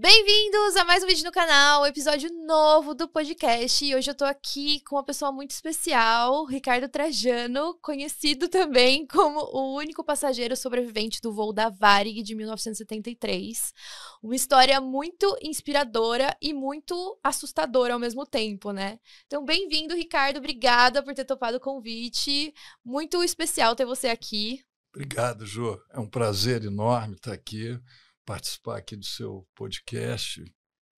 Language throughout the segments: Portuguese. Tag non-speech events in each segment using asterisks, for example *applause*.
Bem-vindos a mais um vídeo no canal, um episódio novo do podcast. E hoje eu tô aqui com uma pessoa muito especial, Ricardo Trajano, conhecido também como o único passageiro sobrevivente do voo da Varig de 1973. Uma história muito inspiradora e muito assustadora ao mesmo tempo, né? Então, bem-vindo, Ricardo. Obrigada por ter topado o convite. Muito especial ter você aqui. Obrigado, Jô. É um prazer enorme estar aqui participar aqui do seu podcast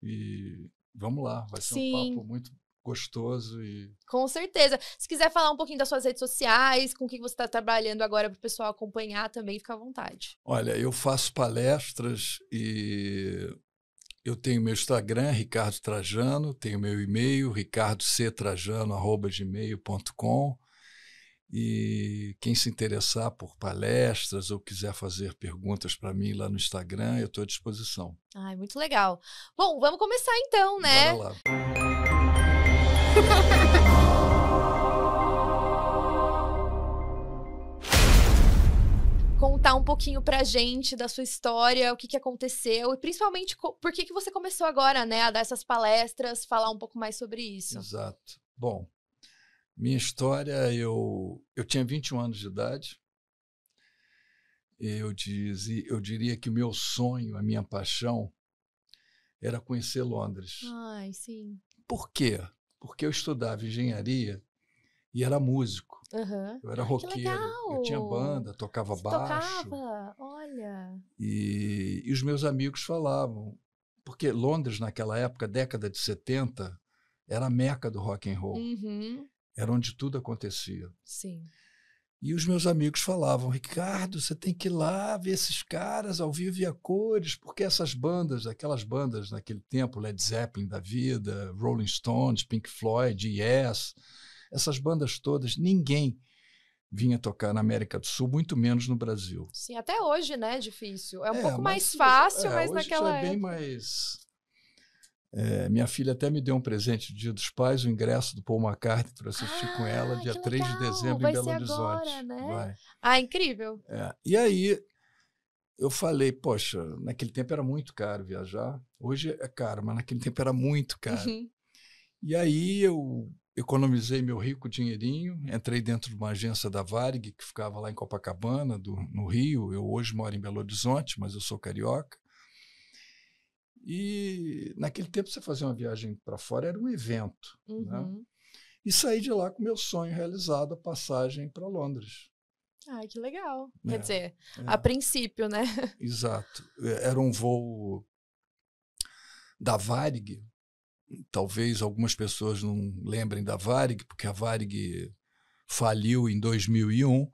e vamos lá, vai ser Sim. um papo muito gostoso e com certeza. Se quiser falar um pouquinho das suas redes sociais, com o que você está trabalhando agora para o pessoal acompanhar também, fica à vontade. Olha, eu faço palestras e eu tenho meu Instagram, Ricardo Trajano, tenho meu e-mail, ricardocetrajano.gmail.com. E quem se interessar por palestras ou quiser fazer perguntas para mim lá no Instagram, eu estou à disposição. Ai, muito legal. Bom, vamos começar então, né? Bora lá. *laughs* contar um pouquinho pra gente da sua história, o que, que aconteceu e principalmente por que, que você começou agora, né, a dar essas palestras, falar um pouco mais sobre isso. Exato. Bom, minha história, eu, eu tinha 21 anos de idade. Eu, dizia, eu diria que o meu sonho, a minha paixão, era conhecer Londres. Ai, sim. Por quê? Porque eu estudava engenharia e era músico. Uhum. Eu era roqueiro. Eu tinha banda, tocava Você baixo. Tocava, olha. E, e os meus amigos falavam. Porque Londres, naquela época, década de 70, era a meca do rock and roll. Uhum. Era onde tudo acontecia. Sim. E os meus amigos falavam: Ricardo, você tem que ir lá ver esses caras ao vivo e a cores, porque essas bandas, aquelas bandas naquele tempo, Led Zeppelin da vida, Rolling Stones, Pink Floyd, Yes, essas bandas todas, ninguém vinha tocar na América do Sul, muito menos no Brasil. Sim, até hoje, né? É difícil. É um é, pouco mais fácil, é, mas hoje é naquela. É bem mais é, minha filha até me deu um presente no Dia dos Pais, o ingresso do Paul McCartney para assistir ah, com ela ah, dia 3 de dezembro Vai em Belo Horizonte. Agora, né? Vai. Ah, incrível. É. E aí eu falei, poxa, naquele tempo era muito caro viajar. Hoje é caro, mas naquele tempo era muito caro. Uhum. E aí eu economizei meu rico dinheirinho, entrei dentro de uma agência da Varig que ficava lá em Copacabana, do, no Rio. Eu hoje moro em Belo Horizonte, mas eu sou carioca. E naquele tempo você fazia uma viagem para fora era um evento, né? uhum. né? E saí de lá com meu sonho realizado, a passagem para Londres. Ai, que legal. É, Quer dizer, é. a princípio, né? *laughs* Exato. É, era um voo da Varig. Talvez algumas pessoas não lembrem da Varig, porque a Varig faliu em 2001,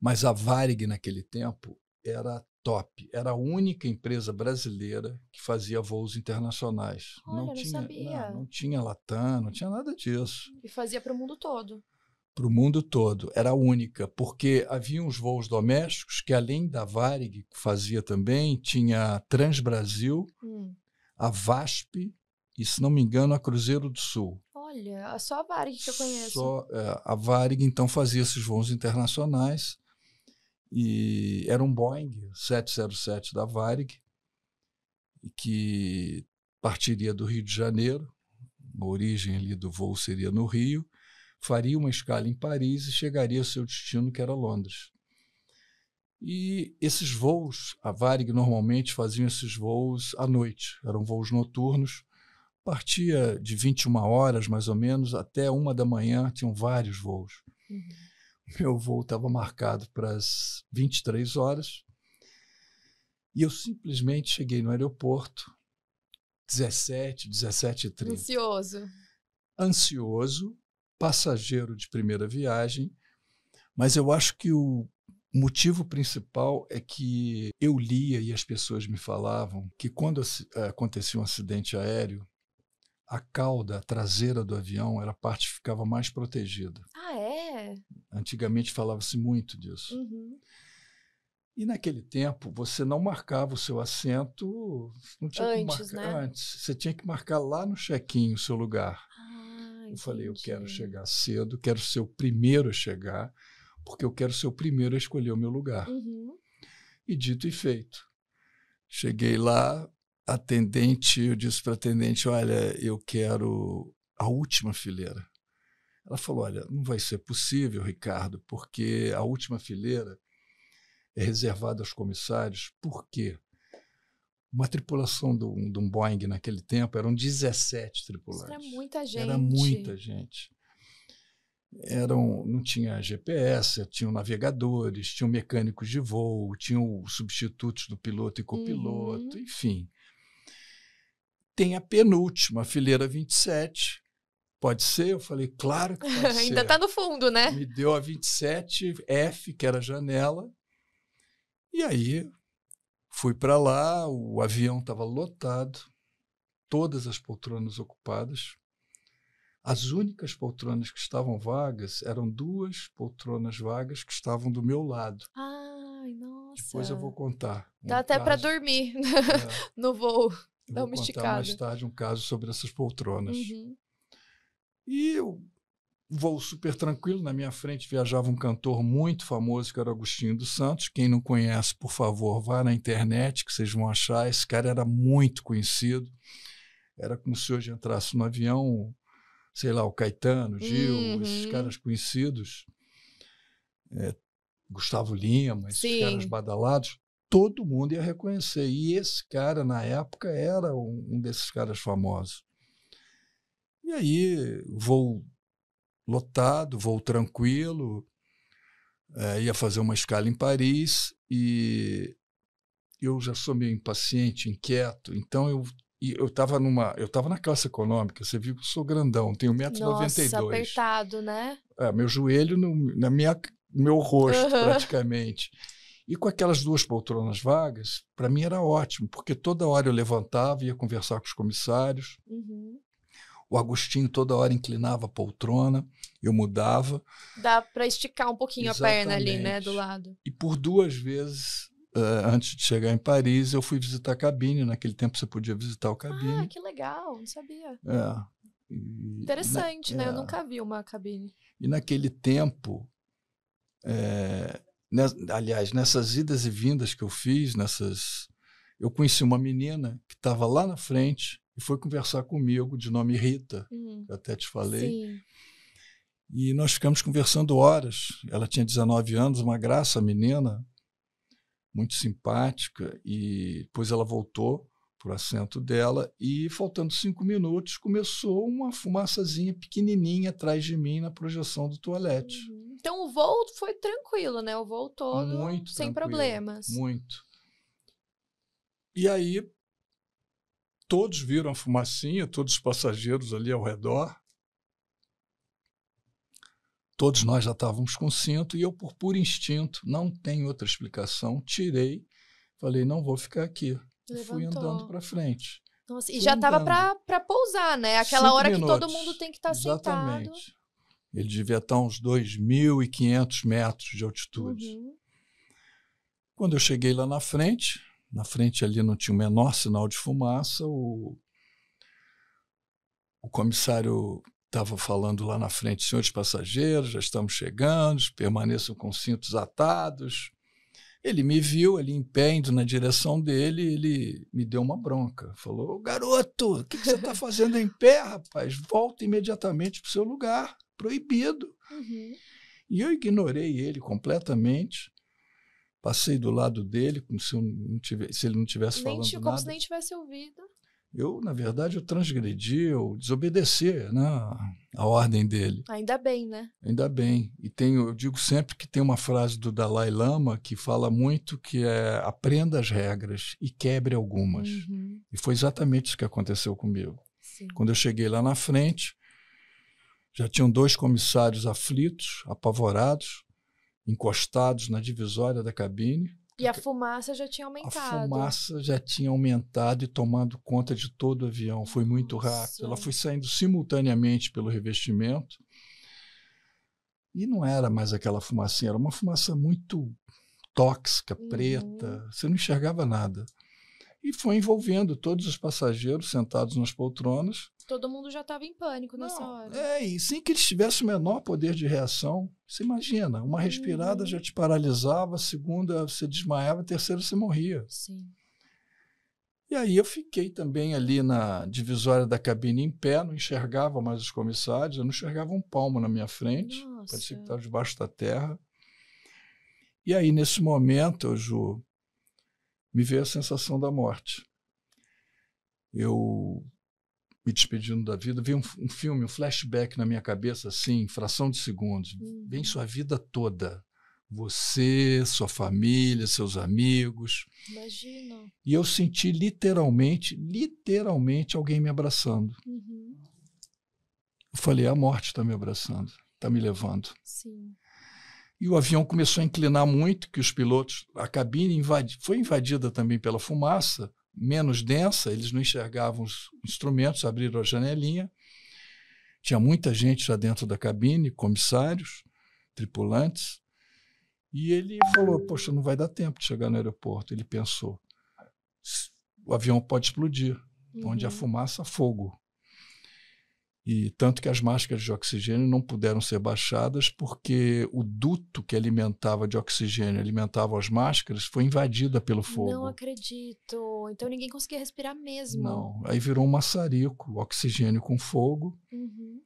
mas a Varig naquele tempo era Top era a única empresa brasileira que fazia voos internacionais. Olha, não, não tinha, sabia. Não, não tinha Latam, não tinha nada disso. E fazia para o mundo todo. Para o mundo todo. Era a única, porque havia uns voos domésticos que, além da Varig, que fazia também, tinha Transbrasil, hum. a VASP e, se não me engano, a Cruzeiro do Sul. Olha, só a Varig que eu conheço. Só, é, a Varig, então, fazia esses voos internacionais e era um Boeing 707 da Varig, que partiria do Rio de Janeiro, a origem ali do voo seria no Rio, faria uma escala em Paris e chegaria ao seu destino, que era Londres. E esses voos, a Varig normalmente fazia esses voos à noite, eram voos noturnos, partia de 21 horas mais ou menos até uma da manhã, tinham vários voos. Uhum. *laughs* Meu voo estava marcado para as 23 horas. E eu simplesmente cheguei no aeroporto 17, 17 h 30. Ansioso. Ansioso, passageiro de primeira viagem, mas eu acho que o motivo principal é que eu lia e as pessoas me falavam que quando eh, acontecia um acidente aéreo, a cauda traseira do avião era a parte que ficava mais protegida. Ah, é? Antigamente falava-se muito disso. Uhum. E naquele tempo, você não marcava o seu assento não tinha antes, que marcar, né? antes. Você tinha que marcar lá no check-in o seu lugar. Ah, eu falei, eu quero chegar cedo, quero ser o primeiro a chegar, porque eu quero ser o primeiro a escolher o meu lugar. Uhum. E dito e feito. Cheguei lá, atendente, eu disse para atendente, olha, eu quero a última fileira. Ela falou: Olha, não vai ser possível, Ricardo, porque a última fileira é reservada aos comissários. Por quê? Uma tripulação de um, Boeing naquele tempo eram 17 tripulantes. Isso era muita gente. Era muita gente. Eram, não tinha GPS, tinham navegadores, tinham mecânicos de voo, tinham substitutos do piloto e copiloto, uhum. enfim. Tem a penúltima, a fileira 27, Pode ser? Eu falei, claro que pode *laughs* Ainda está no fundo, né? Me deu a 27F, que era janela. E aí fui para lá, o avião estava lotado, todas as poltronas ocupadas. As únicas poltronas que estavam vagas eram duas poltronas vagas que estavam do meu lado. Ai, nossa. Depois eu vou contar. Um Dá até para dormir *laughs* é, no voo. Dá uma vou contar mais tarde um caso sobre essas poltronas. Uhum. E eu voo super tranquilo. Na minha frente viajava um cantor muito famoso que era Agostinho dos Santos. Quem não conhece, por favor, vá na internet que vocês vão achar. Esse cara era muito conhecido. Era como se hoje entrasse no avião, sei lá, o Caetano, Gil, uhum. esses caras conhecidos, é, Gustavo Lima, esses Sim. caras badalados. Todo mundo ia reconhecer. E esse cara, na época, era um desses caras famosos. E aí, voo lotado, voo tranquilo, é, ia fazer uma escala em Paris e eu já sou meio impaciente, inquieto, então eu eu estava numa, eu tava na classe econômica, você viu que eu sou grandão, tenho 1,92m. Nossa, 92. apertado, né? É, meu joelho no, na minha, no meu rosto, uhum. praticamente. E com aquelas duas poltronas vagas, para mim era ótimo, porque toda hora eu levantava, ia conversar com os comissários. Uhum. O Agostinho toda hora inclinava a poltrona, eu mudava. Dá para esticar um pouquinho Exatamente. a perna ali, né, do lado. E por duas vezes, uh, antes de chegar em Paris, eu fui visitar a cabine. Naquele tempo você podia visitar o cabine. Ah, que legal, não sabia. É. E, Interessante, na, né? É. Eu nunca vi uma cabine. E naquele tempo, é, aliás, nessas idas e vindas que eu fiz, nessas, eu conheci uma menina que estava lá na frente e foi conversar comigo, de nome Rita, uhum. que até te falei. Sim. E nós ficamos conversando horas. Ela tinha 19 anos, uma graça menina, muito simpática, e depois ela voltou para o assento dela e, faltando cinco minutos, começou uma fumaçazinha pequenininha atrás de mim na projeção do toalete. Uhum. Então o voo foi tranquilo, né? O voo todo, muito sem problemas. Muito. E aí Todos viram a fumacinha, todos os passageiros ali ao redor. Todos nós já estávamos com cinto e eu, por puro instinto, não tem outra explicação, tirei, falei, não vou ficar aqui. E fui andando para frente. Nossa, e já estava para pousar, né? Aquela Cinco hora minutos. que todo mundo tem que estar tá sentado. Exatamente. Ele devia estar uns 2.500 metros de altitude. Uhum. Quando eu cheguei lá na frente, na frente ali não tinha o menor sinal de fumaça. O, o comissário estava falando lá na frente, senhores passageiros, já estamos chegando, permaneçam com cintos atados. Ele me viu ali em pé, indo na direção dele, ele me deu uma bronca. Falou: Garoto, o que, que você está *laughs* fazendo em pé, rapaz? Volta imediatamente para o seu lugar, proibido. Uhum. E eu ignorei ele completamente. Passei do lado dele, se, se ele não tivesse falando como nada. se nem tivesse ouvido. Eu, na verdade, eu transgredi, eu desobedeci né, a ordem dele. Ainda bem, né? Ainda bem. E tenho, eu digo sempre que tem uma frase do Dalai Lama que fala muito que é aprenda as regras e quebre algumas. Uhum. E foi exatamente isso que aconteceu comigo. Sim. Quando eu cheguei lá na frente, já tinham dois comissários aflitos, apavorados, encostados na divisória da cabine. E a fumaça já tinha aumentado. A fumaça já tinha aumentado e tomado conta de todo o avião. Foi muito rápido. Ela foi saindo simultaneamente pelo revestimento. E não era mais aquela fumacinha, era uma fumaça muito tóxica, uhum. preta. Uhum. Você não enxergava nada. E foi envolvendo todos os passageiros sentados nas poltronas Todo mundo já estava em pânico nessa Não, hora. É, e sem que eles tivessem o menor poder de reação. Você imagina, uma respirada uhum. já te paralisava, a segunda você desmaiava, a terceira você morria. Sim. E aí eu fiquei também ali na divisória da cabine em pé, não enxergava mais os comissários, eu não enxergava um palmo na minha frente, Nossa. parecia que estava debaixo da terra. E aí, nesse momento, Ju, me veio a sensação da morte. Eu me despedindo da vida, vi um, um, filme, um flashback na minha cabeça, assim, fração de segundos. Uhum. Vem sua vida toda. Você, sua família, seus amigos. Imagino. E eu senti literalmente, literalmente alguém me abraçando. Uhum. Eu falei, a morte está me abraçando, está me levando. Sim. E o avião começou a inclinar muito, que os pilotos, a cabine invadi, foi invadida também pela fumaça, menos densa, eles não enxergavam os instrumentos, abriram a janelinha. Tinha muita gente já dentro da cabine, comissários, tripulantes. E ele falou: Poxa, não vai dar tempo de chegar no aeroporto. Ele pensou: o avião pode explodir. Uhum. Onde há fumaça, fogo. E tanto que as máscaras de oxigênio não puderam ser baixadas porque o duto que alimentava de oxigênio, alimentava as máscaras, foi invadida pelo fogo. Não acredito. Então ninguém conseguia respirar mesmo. Não. Aí virou um maçarico, oxigênio com fogo. Uhum.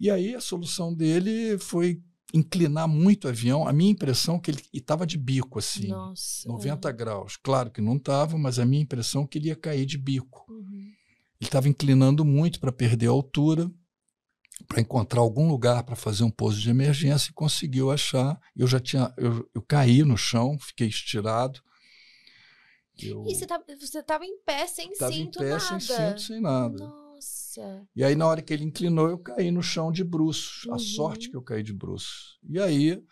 E aí a solução dele foi inclinar muito o avião. A minha impressão é que ele estava de bico, assim, Nossa. 90 graus. Claro que não estava, mas a minha impressão é que ele ia cair de bico. Uhum. Ele estava inclinando muito para perder a altura, para encontrar algum lugar para fazer um pouso de emergência e conseguiu achar. Eu já tinha, eu, eu caí no chão, fiquei estirado. Eu, e você estava tá, em pé sem tava cinto, em pé, nada. Sem cinto, sem nada. Nossa. E aí na hora que ele inclinou, eu caí no chão de bruços. Uhum. A sorte uhum. que eu caí de bruços. E aí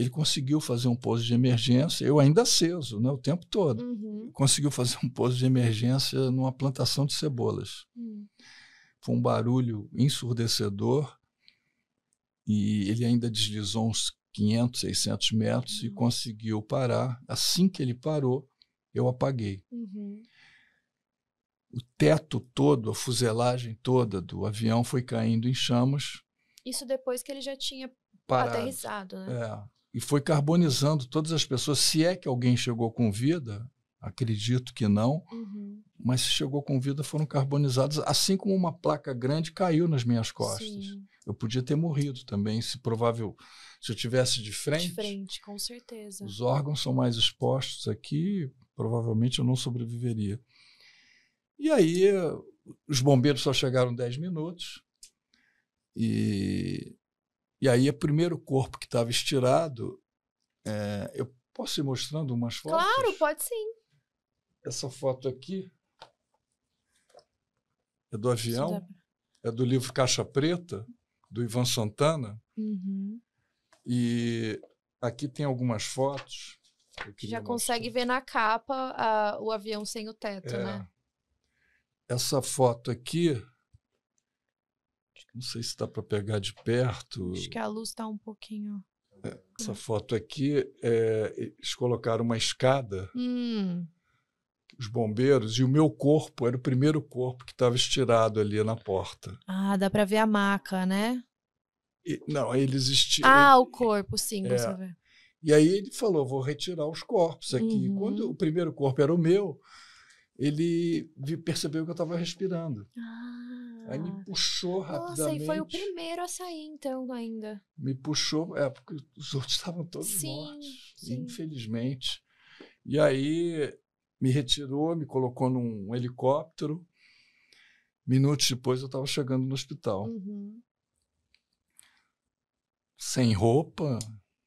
ele conseguiu fazer um pouso de emergência, eu ainda aceso né, o tempo todo, uhum. conseguiu fazer um pouso de emergência numa plantação de cebolas. Uhum. Foi um barulho ensurdecedor e ele ainda deslizou uns 500, 600 metros uhum. e conseguiu parar. Assim que ele parou, eu apaguei. Uhum. O teto todo, a fuselagem toda do avião foi caindo em chamas. Isso depois que ele já tinha parado. aterrissado, né? É e foi carbonizando todas as pessoas. Se é que alguém chegou com vida, acredito que não, uhum. mas se chegou com vida foram carbonizados, assim como uma placa grande caiu nas minhas costas. Sim. Eu podia ter morrido também, se provável, se eu tivesse de frente. De frente, com certeza. Os órgãos são mais expostos aqui, provavelmente eu não sobreviveria. E aí, os bombeiros só chegaram 10 minutos e e aí, o primeiro corpo que estava estirado, é, eu posso ir mostrando umas fotos? Claro, pode sim. Essa foto aqui é do avião, é do livro Caixa Preta, do Ivan Santana. Uhum. E aqui tem algumas fotos. Já consegue mostrar. ver na capa a, o avião sem o teto, é, né? Essa foto aqui não sei se dá para pegar de perto. Acho que a luz está um pouquinho. É, essa foto aqui, é, eles colocaram uma escada, hum. os bombeiros, e o meu corpo era o primeiro corpo que estava estirado ali na porta. Ah, dá para ver a maca, né? E, não, eles estiram. Ah, o corpo, sim, é, você ver. E aí ele falou: vou retirar os corpos aqui. Uhum. Quando o primeiro corpo era o meu, ele percebeu que eu estava respirando. Ah. Aí me puxou rapidamente. Nossa, e foi o primeiro a sair, então, ainda. Me puxou, é, porque os *laughs* outros estavam todos sim, mortos, sim. infelizmente. E aí me retirou, me colocou num helicóptero. Minutos depois eu estava chegando no hospital. Uhum. Sem roupa,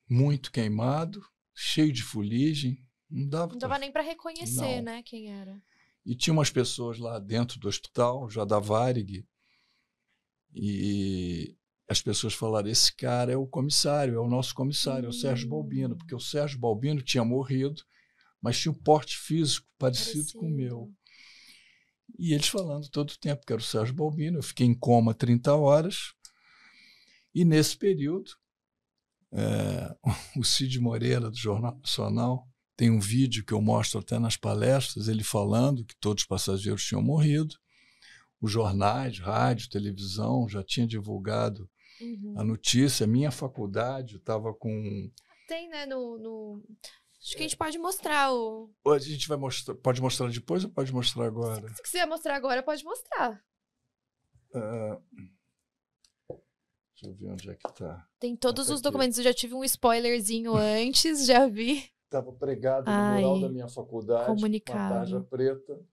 muito queimado, cheio de fuligem. Não dava, não dava pra... nem para reconhecer, não. né, quem era. E tinha umas pessoas lá dentro do hospital, já da Varig, e as pessoas falaram: esse cara é o comissário, é o nosso comissário, é o Sérgio Balbino, porque o Sérgio Balbino tinha morrido, mas tinha um porte físico parecido, parecido. com o meu. E eles falando todo o tempo que era o Sérgio Balbino, eu fiquei em coma 30 horas, e nesse período, é, *laughs* o Cid Moreira, do Jornal Nacional, tem um vídeo que eu mostro até nas palestras, ele falando que todos os passageiros tinham morrido. Os jornais, rádio, televisão já tinham divulgado uhum. a notícia. Minha faculdade estava com. Tem, né? no, no... Acho que a gente pode mostrar o. a gente vai mostrar. Pode mostrar depois ou pode mostrar agora? Se, se quiser mostrar agora, pode mostrar. Uh, deixa eu ver onde é que tá. Tem todos tá os aqui. documentos. Eu já tive um spoilerzinho antes, já vi estava pregado Ai, no mural da minha faculdade, comunicado. uma tarja preta.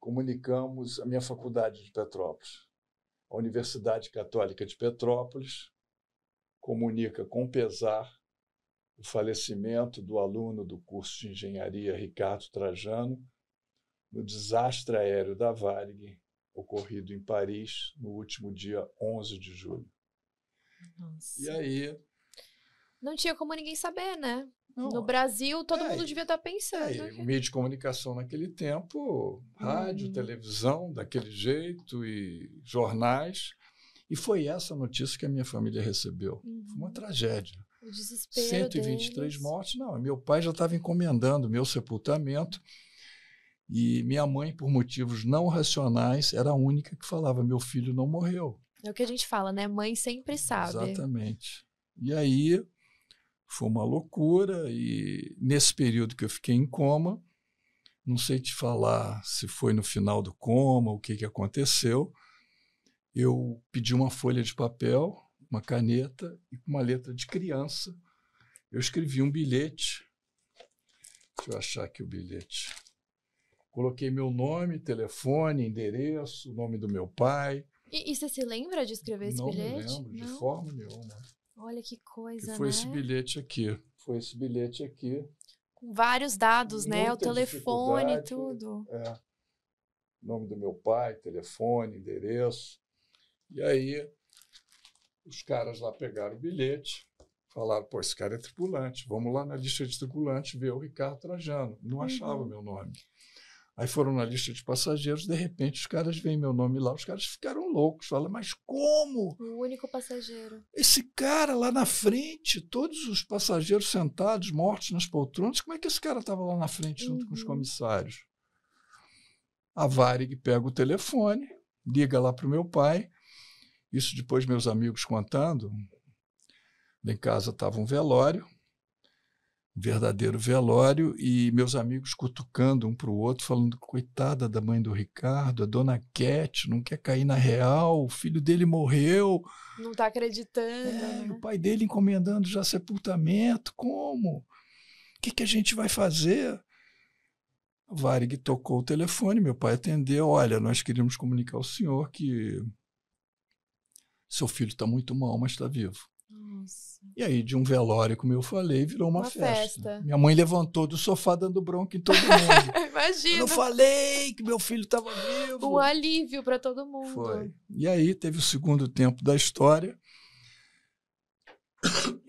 Comunicamos a minha faculdade de Petrópolis. A Universidade Católica de Petrópolis comunica com pesar o falecimento do aluno do curso de engenharia Ricardo Trajano no desastre aéreo da Varig, ocorrido em Paris no último dia 11 de julho. Nossa. E aí? Não tinha como ninguém saber, né? Não, no Brasil, todo é, mundo devia estar tá pensando. É, né? o meio de comunicação naquele tempo, rádio, uhum. televisão, daquele jeito, e jornais. E foi essa notícia que a minha família recebeu. Foi uma uhum. tragédia. O desespero 123 deles. mortes. Não, meu pai já estava encomendando meu sepultamento. E minha mãe, por motivos não racionais, era a única que falava: meu filho não morreu. É o que a gente fala, né? Mãe sempre sabe. Exatamente. E aí foi uma loucura e nesse período que eu fiquei em coma, não sei te falar se foi no final do coma, o que, que aconteceu, eu pedi uma folha de papel, uma caneta e com uma letra de criança, eu escrevi um bilhete. Deixa eu achar aqui o bilhete. Coloquei meu nome, telefone, endereço, o nome do meu pai. E, e você se lembra de escrever esse não bilhete? Não me lembro, não. de forma nenhuma. Olha que coisa, que foi né? esse bilhete aqui. Foi esse bilhete aqui. Com vários dados, Muita né? O telefone, tudo. É. Nome do meu pai, telefone, endereço. E aí, os caras lá pegaram o bilhete, falaram: pô, esse cara é tripulante, vamos lá na lista de tripulante ver o Ricardo Trajano. Não uhum. achava meu nome. Aí foram na lista de passageiros, de repente os caras veem meu nome lá, os caras ficaram loucos, Fala, mas como? O único passageiro. Esse cara lá na frente, todos os passageiros sentados, mortos nas poltronas, como é que esse cara estava lá na frente junto uhum. com os uhum. comissários? A Varig pega o telefone, liga lá para o meu pai, isso depois meus amigos contando, em casa estava um velório, verdadeiro velório e meus amigos cutucando um para o outro, falando: coitada da mãe do Ricardo, a dona Cat não quer cair na real, o filho dele morreu. Não está acreditando. É, né? O pai dele encomendando já sepultamento, como? O que, que a gente vai fazer? Varig tocou o telefone, meu pai atendeu: olha, nós queríamos comunicar ao senhor que seu filho está muito mal, mas está vivo. Nossa. E aí, de um velório, como eu falei, virou uma, uma festa. festa. Minha mãe levantou do sofá dando bronca em todo mundo. *laughs* Imagina. Eu falei que meu filho estava vivo. Um alívio para todo mundo. Foi. E aí teve o segundo tempo da história,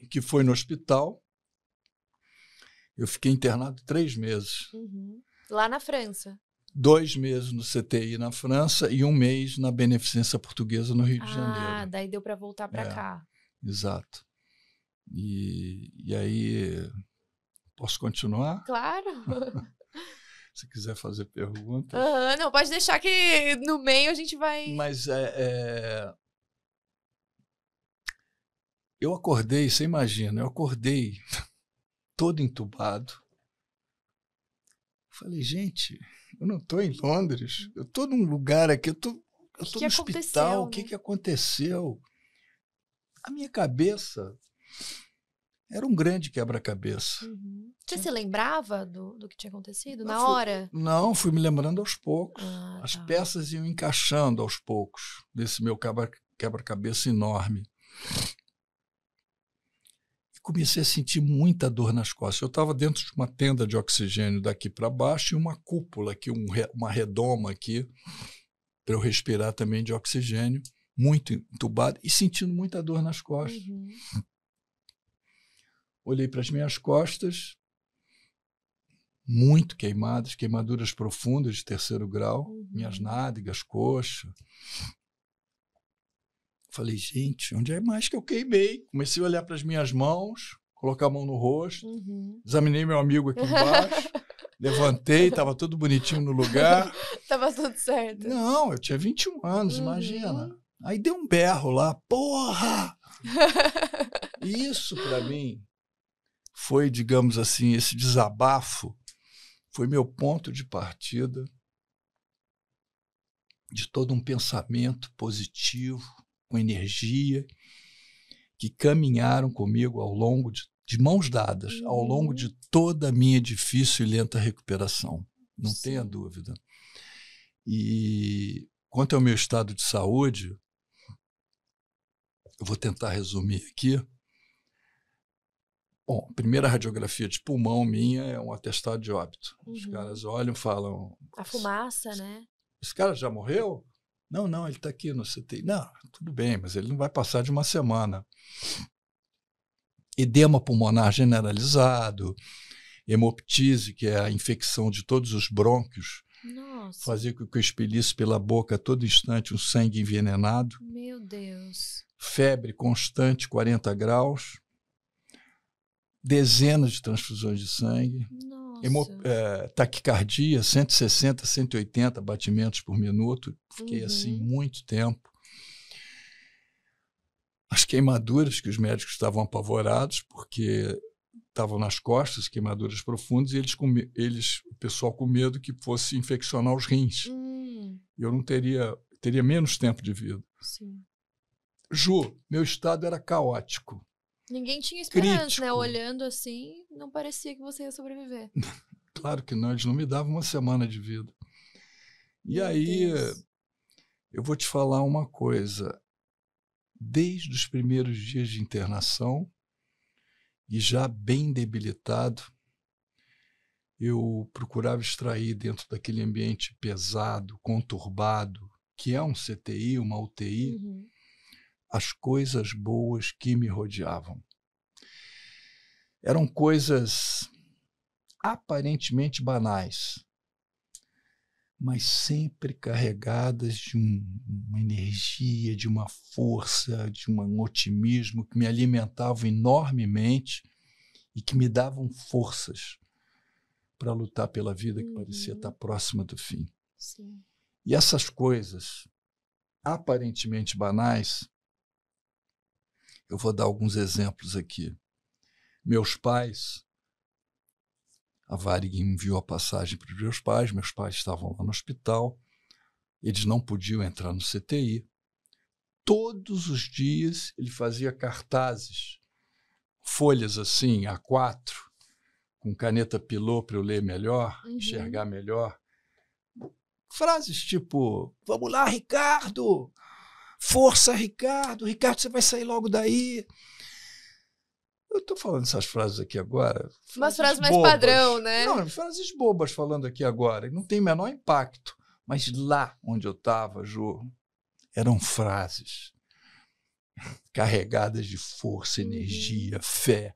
que foi no hospital. Eu fiquei internado três meses. Uhum. Lá na França. Dois meses no CTI na França e um mês na Beneficência Portuguesa no Rio ah, de Janeiro. Ah, daí deu para voltar para é. cá. Exato. E, e aí, posso continuar? Claro! *laughs* Se quiser fazer perguntas. Uhum, não, pode deixar que no meio a gente vai. Mas é, é... Eu acordei, você imagina, eu acordei *laughs* todo entubado. Falei, gente, eu não estou em Londres, eu estou num lugar aqui, eu estou eu tô que no que hospital, aconteceu, o que, que aconteceu? a minha cabeça era um grande quebra-cabeça. Uhum. Você se lembrava do, do que tinha acontecido na fui, hora? Não, fui me lembrando aos poucos. Ah, As tá. peças iam encaixando aos poucos desse meu quebra-cabeça enorme. E comecei a sentir muita dor nas costas. Eu estava dentro de uma tenda de oxigênio daqui para baixo e uma cúpula aqui, um, uma redoma aqui, para eu respirar também de oxigênio muito entubado e sentindo muita dor nas costas. Uhum. Olhei para as minhas costas, muito queimadas, queimaduras profundas de terceiro grau, uhum. minhas nádegas, coxa. Falei, gente, onde é mais que eu queimei? Comecei a olhar para as minhas mãos, colocar a mão no rosto, uhum. examinei meu amigo aqui embaixo. *laughs* Levantei, estava tudo bonitinho no lugar. tava tudo certo. Não, eu tinha 21 anos, uhum. imagina. Aí deu um berro lá, porra! *laughs* Isso para mim foi, digamos assim, esse desabafo foi meu ponto de partida de todo um pensamento positivo, com energia, que caminharam comigo ao longo de, de mãos dadas, uhum. ao longo de uhum. toda a minha difícil e lenta recuperação. Não Sim. tenha dúvida. E quanto ao meu estado de saúde, eu vou tentar resumir aqui. Bom, a primeira radiografia de pulmão minha é um atestado de óbito. Uhum. Os caras olham falam. A fumaça, né? Esse cara já morreu? Não, não, ele está aqui no CTI. Não, tudo bem, mas ele não vai passar de uma semana. Edema pulmonar generalizado, hemoptise, que é a infecção de todos os brônquios, Nossa. fazia com que eu expelisse pela boca a todo instante um sangue envenenado. Meu Deus febre constante, 40 graus, dezenas de transfusões de sangue, é, taquicardia, 160, 180 batimentos por minuto. Fiquei uhum. assim muito tempo. As queimaduras que os médicos estavam apavorados, porque estavam nas costas, queimaduras profundas, e eles, com, eles o pessoal com medo que fosse infeccionar os rins. Hum. Eu não teria, teria menos tempo de vida. Sim. Ju, meu estado era caótico. Ninguém tinha esperança, né? crítico. né? Olhando assim, não parecia que você ia sobreviver. *laughs* claro que não, eles não me davam uma semana de vida. E meu aí, Deus. eu vou te falar uma coisa. Desde os primeiros dias de internação, e já bem debilitado, eu procurava extrair dentro daquele ambiente pesado, conturbado, que é um CTI, uma UTI, uhum as coisas boas que me rodeavam. Eram coisas aparentemente banais, mas sempre carregadas de um, uma energia, de uma força, de um, um otimismo que me alimentavam enormemente e que me davam forças para lutar pela vida que uhum. parecia tá estar próxima do fim. Sim. E essas coisas aparentemente banais eu vou dar alguns exemplos aqui. Meus pais, a Varig enviou a passagem para os meus pais, meus pais estavam lá no hospital, eles não podiam entrar no CTI. Todos os dias ele fazia cartazes, folhas assim, A4, com caneta pilô para eu ler melhor, uhum. enxergar melhor. Frases tipo: Vamos lá, Ricardo! Força, Ricardo! Ricardo, você vai sair logo daí! Eu estou falando essas frases aqui agora. Frases Umas frases mais bobas. padrão, né? Não, frases bobas falando aqui agora. Não tem o menor impacto. Mas lá onde eu estava, Jô, eram frases carregadas de força, uhum. energia, uhum. fé.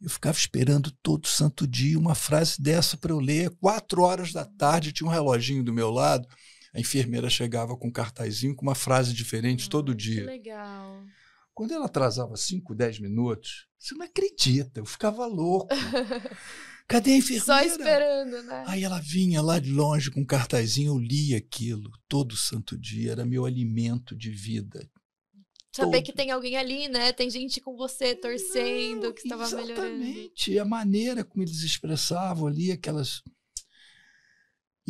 Eu ficava esperando todo santo dia uma frase dessa para eu ler. Quatro horas da tarde, tinha um reloginho do meu lado. A enfermeira chegava com um cartazinho com uma frase diferente ah, todo dia. Que legal. Quando ela atrasava 5, 10 minutos, você não acredita, eu ficava louco. *laughs* Cadê a enfermeira? Só esperando, né? Aí ela vinha lá de longe com um cartazinho, eu lia aquilo todo santo dia, era meu alimento de vida. Saber que tem alguém ali, né? Tem gente com você torcendo, não, que estava melhorando. Exatamente, a maneira como eles expressavam ali aquelas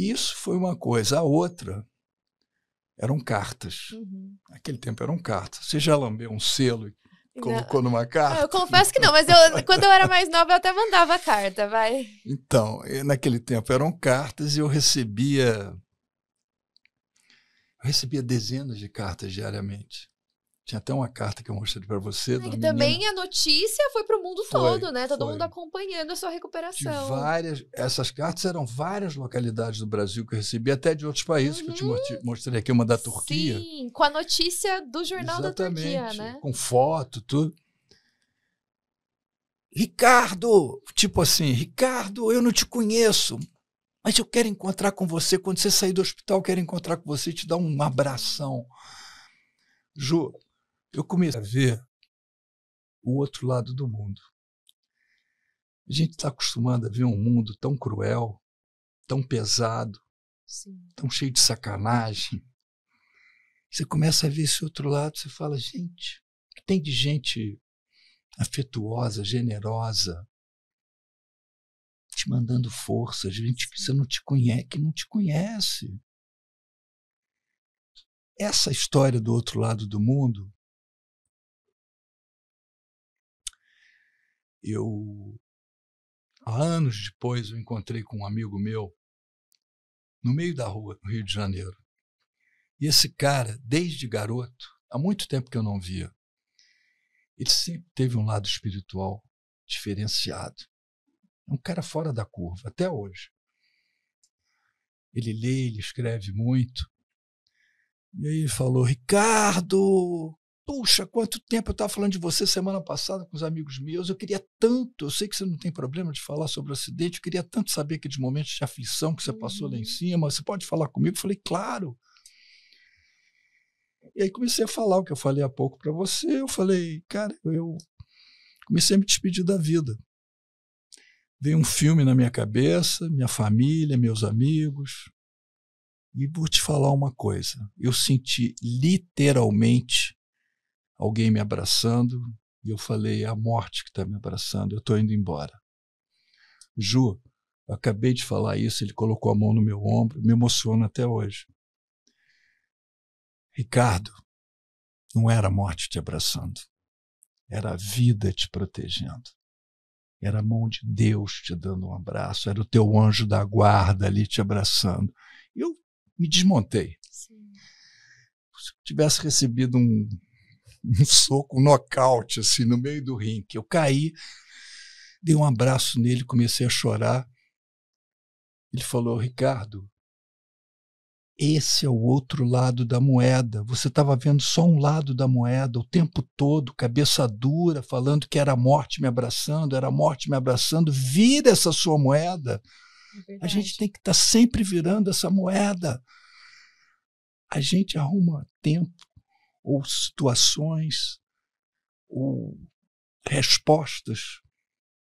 isso foi uma coisa. A outra eram cartas. Uhum. Naquele tempo eram cartas. Você já lambeu um selo e colocou numa ah, carta? Eu confesso que não, mas eu, *laughs* quando eu era mais nova eu até mandava carta, vai. Então, naquele tempo eram cartas e eu recebia eu recebia dezenas de cartas diariamente. Tinha até uma carta que eu mostrei para você. É, também menina. a notícia foi para o mundo foi, todo, né? Todo foi. mundo acompanhando a sua recuperação. De várias, essas cartas eram várias localidades do Brasil que eu recebi, até de outros países, uhum. que eu te uhum. mostrei aqui, uma da Turquia. Sim, com a notícia do jornal Exatamente, da Turquia, né? Com foto, tudo. Ricardo! Tipo assim, Ricardo, eu não te conheço, mas eu quero encontrar com você. Quando você sair do hospital, eu quero encontrar com você e te dar um abração. Ju, eu comecei a ver o outro lado do mundo. A gente está acostumado a ver um mundo tão cruel, tão pesado, Sim. tão cheio de sacanagem. Você começa a ver esse outro lado, você fala, gente, o que tem de gente afetuosa, generosa, te mandando força, gente que você não te conhece, que não te conhece. Essa história do outro lado do mundo eu há anos depois eu encontrei com um amigo meu no meio da rua, no Rio de Janeiro. E esse cara, desde garoto, há muito tempo que eu não via, ele sempre teve um lado espiritual diferenciado. É um cara fora da curva, até hoje. Ele lê, ele escreve muito. E aí ele falou: Ricardo, Puxa, quanto tempo eu estava falando de você semana passada com os amigos meus. Eu queria tanto, eu sei que você não tem problema de falar sobre o acidente, eu queria tanto saber aqueles momentos de aflição que você passou lá em hum. cima. Você pode falar comigo? Eu falei, claro. E aí comecei a falar o que eu falei há pouco para você. Eu falei, cara, eu comecei a me despedir da vida. Veio um filme na minha cabeça, minha família, meus amigos. E vou te falar uma coisa. Eu senti literalmente alguém me abraçando, e eu falei: é a morte que está me abraçando, eu estou indo embora. Ju, acabei de falar isso, ele colocou a mão no meu ombro, me emociona até hoje. Ricardo, não era a morte te abraçando, era a vida te protegendo. Era a mão de Deus te dando um abraço, era o teu anjo da guarda ali te abraçando. Eu me desmontei. Sim. Se eu tivesse recebido um, um soco, um nocaute, assim, no meio do ringue. Eu caí, dei um abraço nele, comecei a chorar. Ele falou: Ricardo, esse é o outro lado da moeda. Você estava vendo só um lado da moeda o tempo todo, cabeça dura, falando que era a morte me abraçando, era a morte me abraçando. Vira essa sua moeda. É a gente tem que estar tá sempre virando essa moeda. A gente arruma tempo ou situações, ou respostas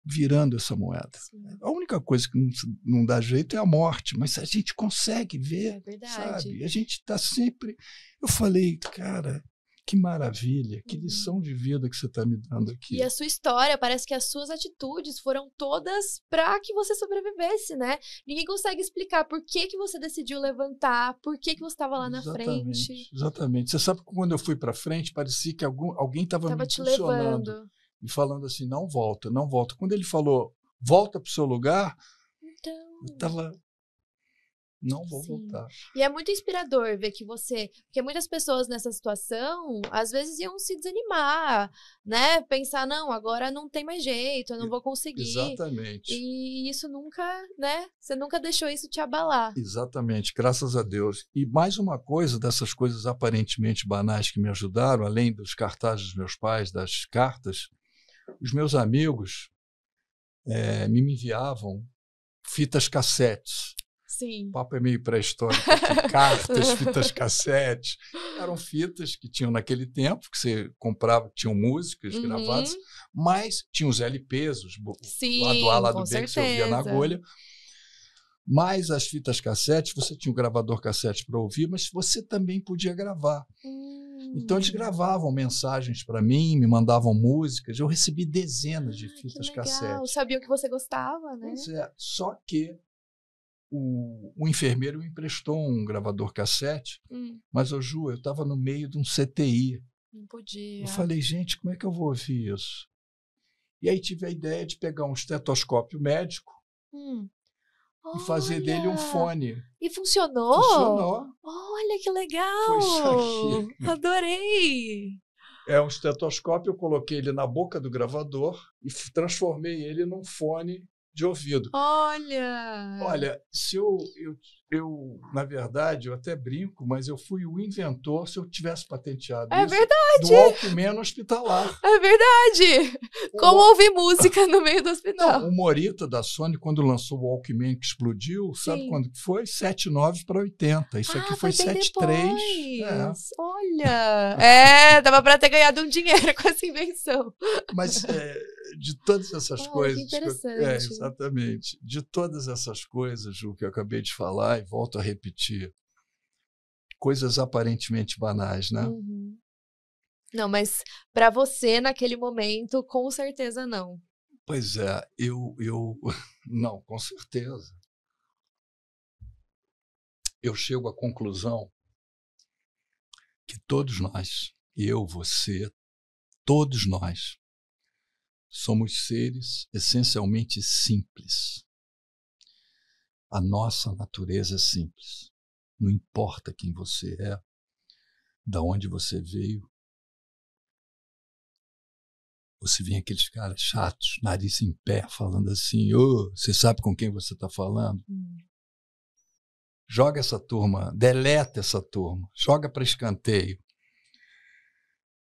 virando essa moeda. Sim. A única coisa que não, não, dá jeito é a morte, mas a gente consegue ver, é sabe? A gente está sempre. Eu falei, cara, que maravilha, que uhum. lição de vida que você está me dando aqui. E a sua história, parece que as suas atitudes foram todas para que você sobrevivesse, né? Ninguém consegue explicar por que, que você decidiu levantar, por que, que você estava lá na exatamente, frente. Exatamente. Você sabe que quando eu fui para frente, parecia que algum, alguém estava me impulsionando. Levando. E falando assim, não volta, não volta. Quando ele falou, volta para o seu lugar, então... eu estava não vou Sim. voltar. E é muito inspirador ver que você, porque muitas pessoas nessa situação, às vezes iam se desanimar, né? Pensar não, agora não tem mais jeito, eu não vou conseguir. Exatamente. E isso nunca, né? Você nunca deixou isso te abalar. Exatamente, graças a Deus. E mais uma coisa dessas coisas aparentemente banais que me ajudaram, além dos cartazes dos meus pais, das cartas, os meus amigos é, me enviavam fitas cassetes Sim. O papo é meio pré-histórico. *laughs* cartas, fitas cassete. Eram fitas que tinham naquele tempo, que você comprava, tinham músicas uhum. gravadas, mas tinha os LPs, os Sim, lado A, lado B, certeza. que você ouvia na agulha. Mas as fitas cassete, você tinha o um gravador cassete para ouvir, mas você também podia gravar. Hum. Então eles gravavam mensagens para mim, me mandavam músicas. Eu recebi dezenas de fitas cassete. que legal. cassete. Sabiam que você gostava, né? Pois é. Só que o, o, enfermeiro me emprestou um gravador cassete, hum. mas, ô Ju, eu estava no meio de um CTI. Não podia. Eu falei, gente, como é que eu vou ouvir isso? E aí tive a ideia de pegar um estetoscópio médico hum. e fazer Olha. dele um fone. E funcionou? Funcionou. Olha que legal! Foi isso aqui. *laughs* Adorei! É um estetoscópio, eu coloquei ele na boca do gravador e transformei ele num fone de ouvido. Olha! Olha, se eu, eu eu, na verdade, eu até brinco, mas eu fui o inventor, se eu tivesse patenteado é isso, verdade. do Walkman hospitalar. É verdade! Como ouvir música no meio do hospital. Não, o Morita da Sony, quando lançou o Walkman que explodiu, Sim. sabe quando que foi? 7,9 para 80. Isso ah, aqui foi 7,3. É. Olha! *laughs* é, dava para ter ganhado um dinheiro com essa invenção. Mas é, de todas essas coisas... Que interessante. Que eu, é, exatamente. De todas essas coisas, Ju, que eu acabei de falar, e volto a repetir. Coisas aparentemente banais, né? Uhum. Não, mas para você, naquele momento, com certeza não. Pois é, eu, eu. *laughs* Não, com certeza. Eu chego à conclusão que todos nós, eu, você, todos nós, somos seres essencialmente simples a nossa natureza é simples. Não importa quem você é, da onde você veio. Você vê aqueles caras chatos, nariz em pé, falando assim: Ô, oh, você sabe com quem você está falando? Hum. Joga essa turma, deleta essa turma, joga para escanteio.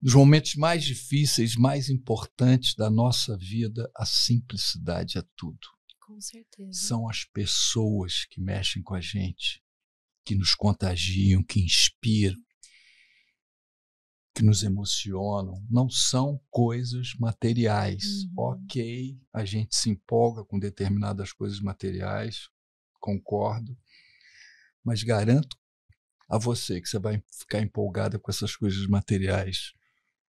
Nos momentos mais difíceis, mais importantes da nossa vida, a simplicidade é tudo. Com certeza. São as pessoas que mexem com a gente, que nos contagiam, que inspiram, que nos emocionam. Não são coisas materiais. Uhum. Ok, a gente se empolga com determinadas coisas materiais, concordo. Mas garanto a você que você vai ficar empolgada com essas coisas materiais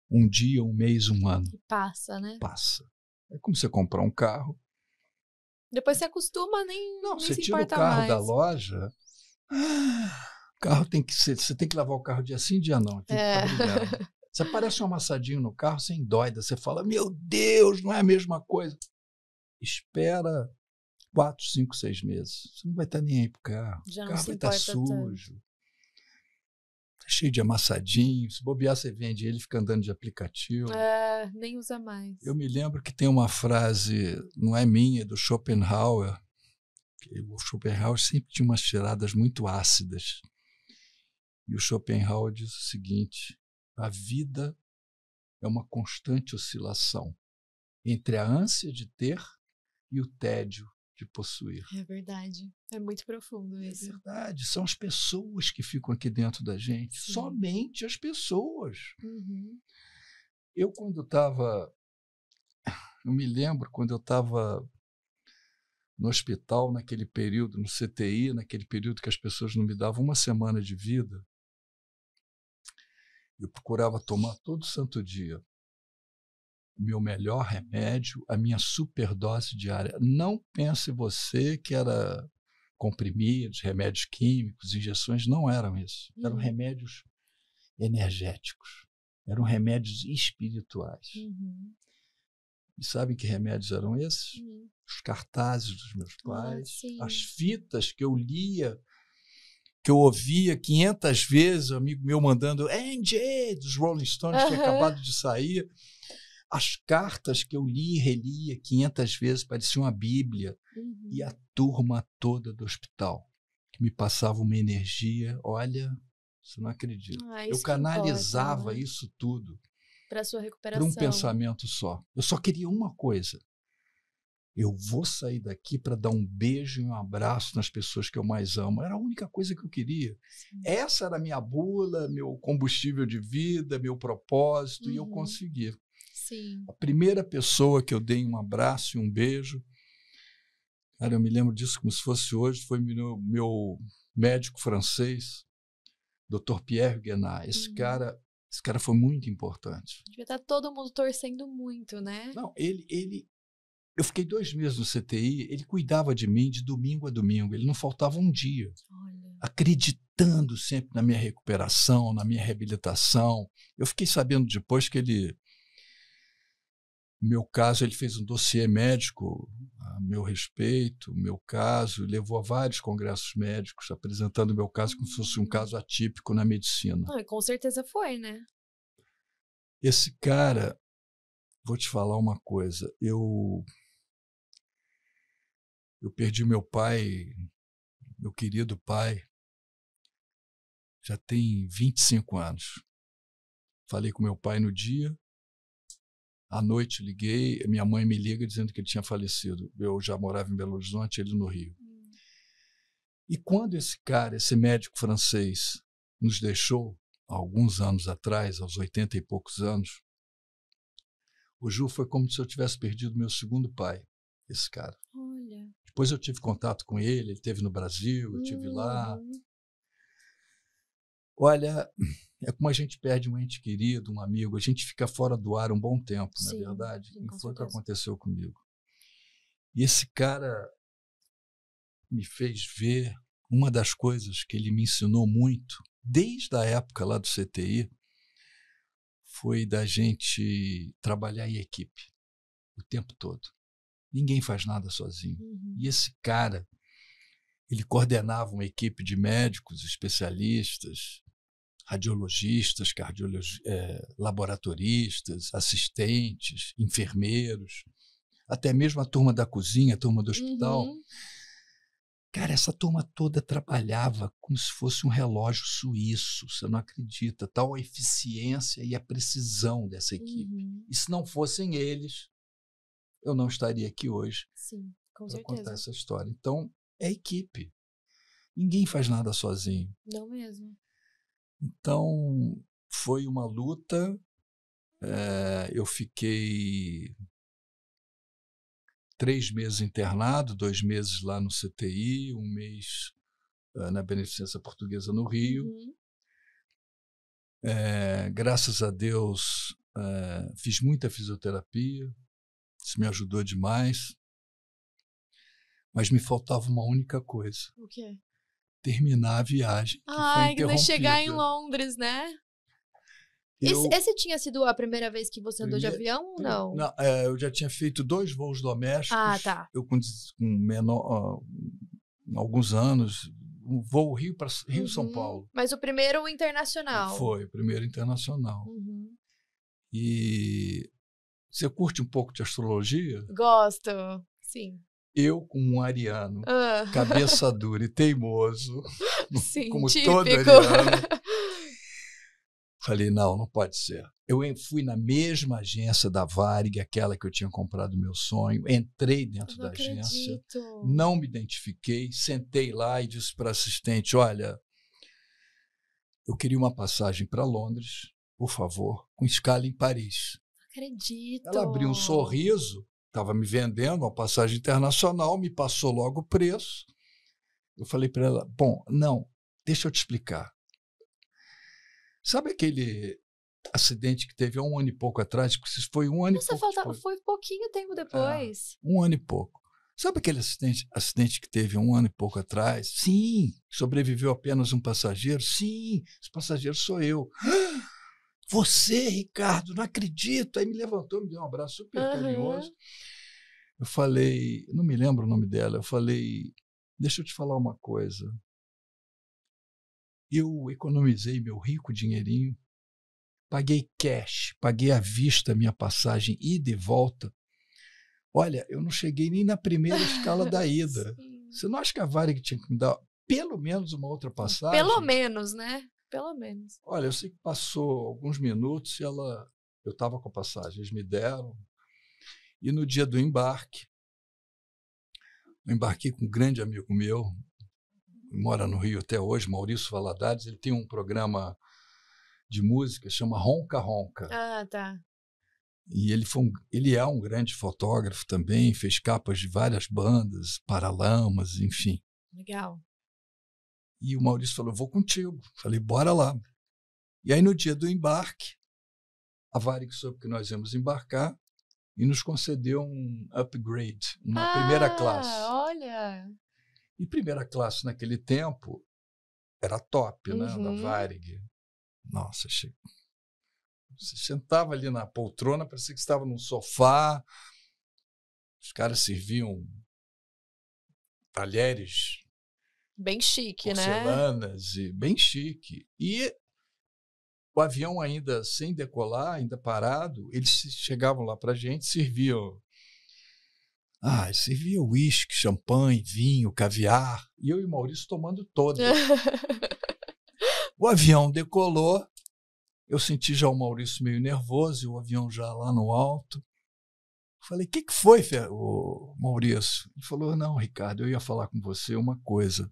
um dia, um mês, um ano. E passa, né? Passa. É como você comprar um carro. Depois você acostuma, nem. Não, nem você tira o carro mais. da loja. O ah, carro tem que ser. Você tem que lavar o carro dia sim, dia não. é. *laughs* Você aparece um amassadinho no carro, você doida Você fala, meu Deus, não é a mesma coisa. Espera quatro, cinco, seis meses. Você não vai estar nem aí pro carro. Já o carro vai estar sujo. Tanto. Tá cheio de amassadinho. Se bobear, você vende ele, fica andando de aplicativo. É, nem usa mais. Eu me lembro que tem uma frase, não é minha, é do Schopenhauer. O Schopenhauer sempre tinha umas tiradas muito ácidas. E o Schopenhauer diz o seguinte: a vida é uma constante oscilação entre a ânsia de ter e o tédio de possuir. É verdade. É muito profundo é isso. É verdade. São as pessoas que ficam aqui dentro da gente. Sim. Somente as pessoas. Uhum. Eu, quando estava. Eu me lembro quando eu estava no hospital, naquele período, no CTI, naquele período que as pessoas não me davam uma semana de vida. Eu procurava tomar todo santo dia meu melhor remédio, a minha superdose diária. Não pense você que era comprimidos, remédios químicos, injeções, não eram isso. Eram uhum. remédios energéticos, eram remédios espirituais. Uhum. E sabe que remédios eram esses? Uhum. Os cartazes dos meus ah, pais, ah, as fitas que eu lia, que eu ouvia 500 vezes, um amigo meu mandando, Andy, dos Rolling Stones, que tinha acabado de sair as cartas que eu li e relia 500 vezes pareciam a Bíblia uhum. e a turma toda do hospital que me passava uma energia, olha, você não acredita. Ah, eu canalizava importa, né? isso tudo para sua recuperação. Para um pensamento só. Eu só queria uma coisa. Eu vou sair daqui para dar um beijo e um abraço nas pessoas que eu mais amo. Era a única coisa que eu queria. Sim. Essa era a minha bula, meu combustível de vida, meu propósito, uhum. e eu uhum. consegui. Sim. A primeira pessoa que eu dei um abraço e um beijo, cara, eu me lembro disso como se fosse hoje, foi meu, meu médico francês, Dr. Pierre Guénard. Esse hum. cara, esse cara foi muito importante. Devia estar tá todo mundo torcendo muito, né? Não, ele, ele, eu fiquei dois meses no CTI, ele cuidava de mim de domingo a domingo, ele não faltava um dia. Olha. Acreditando sempre na minha recuperação, na minha reabilitação. Eu fiquei sabendo depois que ele no meu caso, ele fez um dossiê médico a meu respeito, meu caso, levou a vários congressos médicos apresentando o meu caso como se fosse um caso atípico na medicina. Ah, com certeza foi, né? Esse cara, vou te falar uma coisa, eu eu perdi meu pai, meu querido pai, já tem 25 anos. Falei com meu pai no dia, à noite liguei, minha mãe me liga dizendo que ele tinha falecido. Eu já morava em Belo Horizonte, ele no Rio. E quando esse cara, esse médico francês, nos deixou, alguns anos atrás, aos 80 e poucos anos, o Ju foi como se eu tivesse perdido meu segundo pai, esse cara. Olha. Depois eu tive contato com ele, ele esteve no Brasil, eu estive uhum. lá, Olha, é como a gente perde um ente querido, um amigo, a gente fica fora do ar um bom tempo, sim, não é verdade? Sim, e foi o que aconteceu comigo. E esse cara me fez ver uma das coisas que ele me ensinou muito, desde a época lá do CTI, foi da gente trabalhar em equipe o tempo todo. Ninguém faz nada sozinho. Uhum. E esse cara, ele coordenava uma equipe de médicos, especialistas, radiologistas, cardiologi é, laboratoristas, assistentes, enfermeiros, até mesmo a turma da cozinha, a turma do hospital. Uhum. Cara, essa turma toda trabalhava como se fosse um relógio suíço, você não acredita. Tal a eficiência e a precisão dessa equipe. Uhum. E se não fossem eles, eu não estaria aqui hoje para contar essa história. Então, é equipe. Ninguém faz nada sozinho. Não mesmo. Então, foi uma luta. É, eu fiquei três meses internado, dois meses lá no CTI, um mês eh, na Beneficência Portuguesa no Rio. Uhum. É, graças a Deus, é, fiz muita fisioterapia, isso me ajudou demais. Mas me faltava uma única coisa. O quê? terminar a viagem. Que Ai, que chegar em Londres, né? Eu, esse, esse, tinha sido a primeira vez que você andou primeira, de avião ou não? não é, eu já tinha feito dois voos domésticos. Ah, tá. Eu com, com menor, uh, alguns anos, um voo Rio para Rio uhum. São Paulo. Mas o primeiro internacional. Foi, o primeiro internacional. Uhum. E você curte um pouco de astrologia? Gosto, sim eu com um ariano, ah. cabeça *laughs* dura e teimoso, *laughs* Sim, como típico. todo ariano. *laughs* Falei, não, não pode ser. Eu fui na mesma agência da Varig, aquela que eu tinha comprado meu sonho, entrei dentro da acredito. agência, não me identifiquei, sentei lá e disse para a assistente: olha, eu queria uma passagem para Londres, por favor, com escala em Paris. acredito. Ela abriu um sorriso, estava me vendendo uma passagem internacional, me passou logo o preço. Eu falei para ela: Bom, não, deixa eu te explicar. Sabe aquele acidente que teve há um ano e pouco atrás? Foi um ano Nossa, e pouco. Falta, foi pouquinho tempo é, depois. É, um ano e pouco. Sabe aquele acidente, acidente que teve um ano e pouco atrás? Sim. Sobreviveu apenas um passageiro? Sim. Esse passageiro sou eu. Você, Ricardo, não acredito. Aí me levantou, me deu um abraço super uhum. carinhoso. Eu falei, não me lembro o nome dela, eu falei, deixa eu te falar uma coisa. Eu economizei meu rico dinheirinho, paguei cash, paguei à vista minha passagem ida e volta. Olha, eu não cheguei nem na primeira escala da *laughs* ida. Você não acha que a Varig tinha que me dar pelo menos uma outra passagem? Pelo menos, né? pelo menos. Olha, eu sei que passou alguns minutos e ela. Eu estava com a passagem, eles me deram. E no dia do embarque, eu embarquei com um grande amigo meu, mora no Rio até hoje, Maurício Valadares. Ele tem um programa de música chama Ronca Ronca. Ah, tá. E ele, foi um, ele é um grande fotógrafo também, fez capas de várias bandas, Paralamas, enfim. Legal. E o Maurício falou: Vou contigo. Falei: Bora lá. E aí, no dia do embarque, a Varig soube que nós íamos embarcar e nos concedeu um upgrade, uma ah, primeira classe. Olha! E primeira classe naquele tempo era top, uhum. né? Da uhum. Varig. Nossa, achei... Você sentava ali na poltrona, parecia que estava num sofá. Os caras serviam talheres Bem chique, né? porcelanas, né? E bem chique. E o avião ainda sem decolar, ainda parado, eles chegavam lá para a gente, serviam. Ah, servia uísque, champanhe, vinho, caviar. E eu e o Maurício tomando todas. *laughs* o avião decolou. Eu senti já o Maurício meio nervoso, e o avião já lá no alto. Falei, o que, que foi, o Maurício? Ele falou, não, Ricardo, eu ia falar com você uma coisa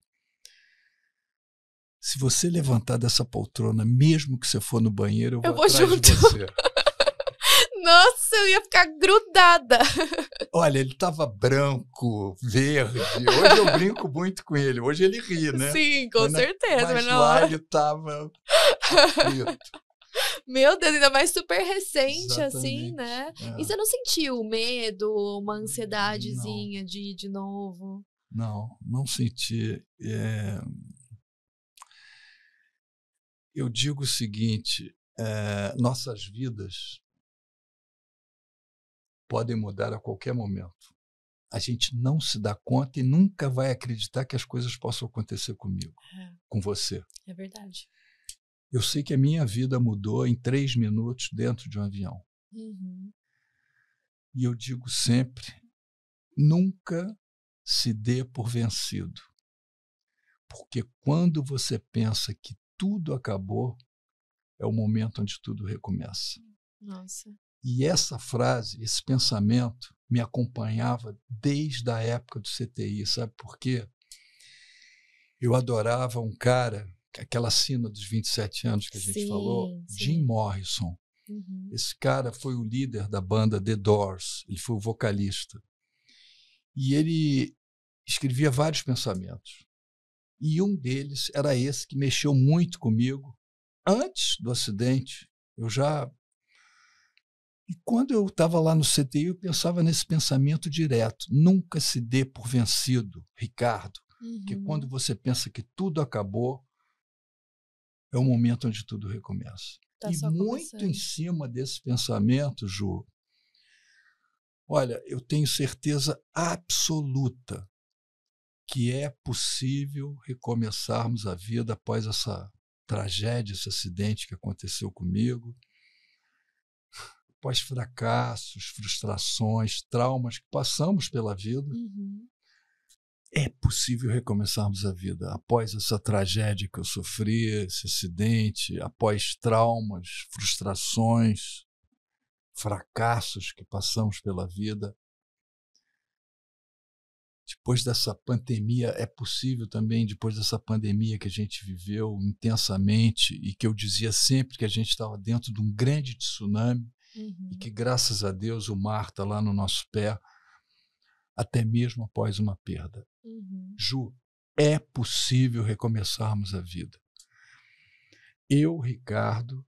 se você levantar dessa poltrona, mesmo que você for no banheiro, eu vou, eu vou junto. *laughs* Nossa, eu ia ficar grudada. *laughs* Olha, ele tava branco, verde. Hoje eu brinco muito com ele. Hoje ele ri, né? Sim, com mas certeza. Na, mas, mas lá é. ele tava *laughs* Meu Deus, ainda mais super recente, assim, Exatamente. assim, né? É. E você não sentiu medo, uma ansiedadezinha não. de ir de novo? Não, não senti. É eu digo o seguinte: é, nossas vidas podem mudar a qualquer momento. A gente não se dá conta e nunca vai acreditar que as coisas possam acontecer comigo, é. com você. É verdade. Eu sei que a minha vida mudou em três minutos dentro de um avião. Uhum. E eu digo sempre: nunca se dê por vencido. Porque quando você pensa que tudo acabou, é o momento onde tudo recomeça. Nossa. E essa frase, esse pensamento, me acompanhava desde a época do CTI, sabe por quê? Eu adorava um cara, aquela cena dos 27 anos que a gente sim, falou, sim. Jim Morrison. Uhum. Esse cara foi o líder da banda The Doors, ele foi o vocalista. E ele escrevia vários pensamentos. E um deles era esse que mexeu muito comigo. Antes do acidente, eu já. E quando eu estava lá no CTI, eu pensava nesse pensamento direto: nunca se dê por vencido, Ricardo, uhum. que quando você pensa que tudo acabou, é o momento onde tudo recomeça. Tá e muito em cima desse pensamento, Ju, olha, eu tenho certeza absoluta que é possível recomeçarmos a vida após essa tragédia, esse acidente que aconteceu comigo, após fracassos, frustrações, traumas que passamos pela vida. Uhum. É possível recomeçarmos a vida após essa tragédia que eu sofri, esse acidente, após traumas, frustrações, fracassos que passamos pela vida depois dessa pandemia, é possível também, depois dessa pandemia que a gente viveu intensamente e que eu dizia sempre que a gente estava dentro de um grande tsunami uhum. e que, graças a Deus, o mar está lá no nosso pé, até mesmo após uma perda. Uhum. Ju, é possível recomeçarmos a vida. Eu, Ricardo,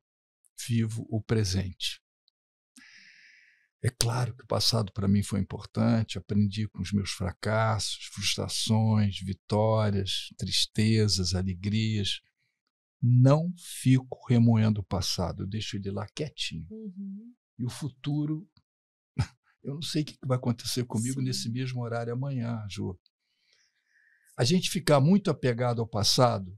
vivo o presente. É claro que o passado para mim foi importante, aprendi com os meus fracassos, frustrações, vitórias, tristezas, alegrias. Não fico remoendo o passado, eu deixo ele lá quietinho. Uhum. E o futuro, *laughs* eu não sei o que vai acontecer comigo Sim. nesse mesmo horário amanhã, Ju. A gente ficar muito apegado ao passado,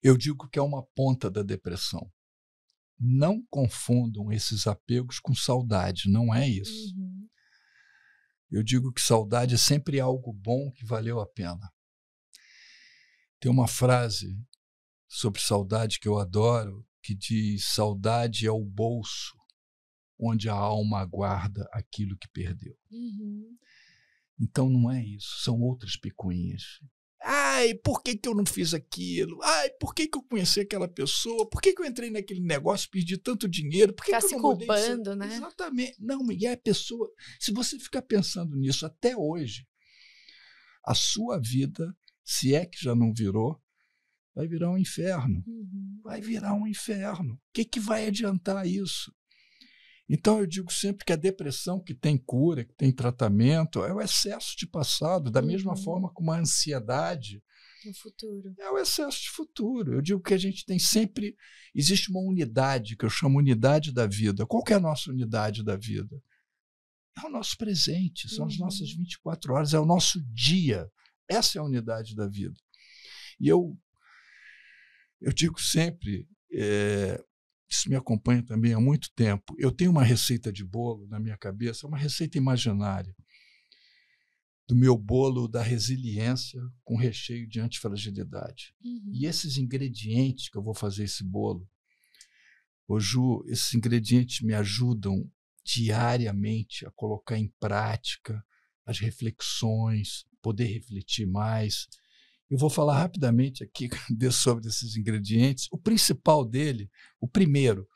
eu digo que é uma ponta da depressão não confundam esses apegos com saudade, não é isso. Uhum. Eu digo que saudade é sempre algo bom que valeu a pena. Tem uma frase sobre saudade que eu adoro, que diz: saudade é o bolso onde a alma aguarda aquilo que perdeu. Uhum. Então não é isso, são outras picuinhas. Ai, por que, que eu não fiz aquilo? Ai, por que, que eu conheci aquela pessoa? Por que, que eu entrei naquele negócio, perdi tanto dinheiro? Por que, tá que se eu não culpando, né? Exatamente. Não, e é a pessoa. Se você ficar pensando nisso até hoje, a sua vida, se é que já não virou, vai virar um inferno. Uhum. Vai virar um inferno. O que, que vai adiantar isso? Então eu digo sempre que a depressão que tem cura, que tem tratamento, é o excesso de passado, da uhum. mesma forma como a ansiedade. No futuro. É o excesso de futuro. Eu digo que a gente tem sempre. Existe uma unidade, que eu chamo unidade da vida. Qual é a nossa unidade da vida? É o nosso presente, são uhum. as nossas 24 uhum. horas, é o nosso dia. Essa é a unidade da vida. E eu, eu digo sempre, é, isso me acompanha também há muito tempo. Eu tenho uma receita de bolo na minha cabeça, uma receita imaginária do meu bolo da resiliência com recheio de antifragilidade. Uhum. E esses ingredientes que eu vou fazer esse bolo, ô Ju, esses ingredientes me ajudam diariamente a colocar em prática as reflexões, poder refletir mais, eu vou falar rapidamente aqui *laughs* sobre esses ingredientes. O principal dele, o primeiro,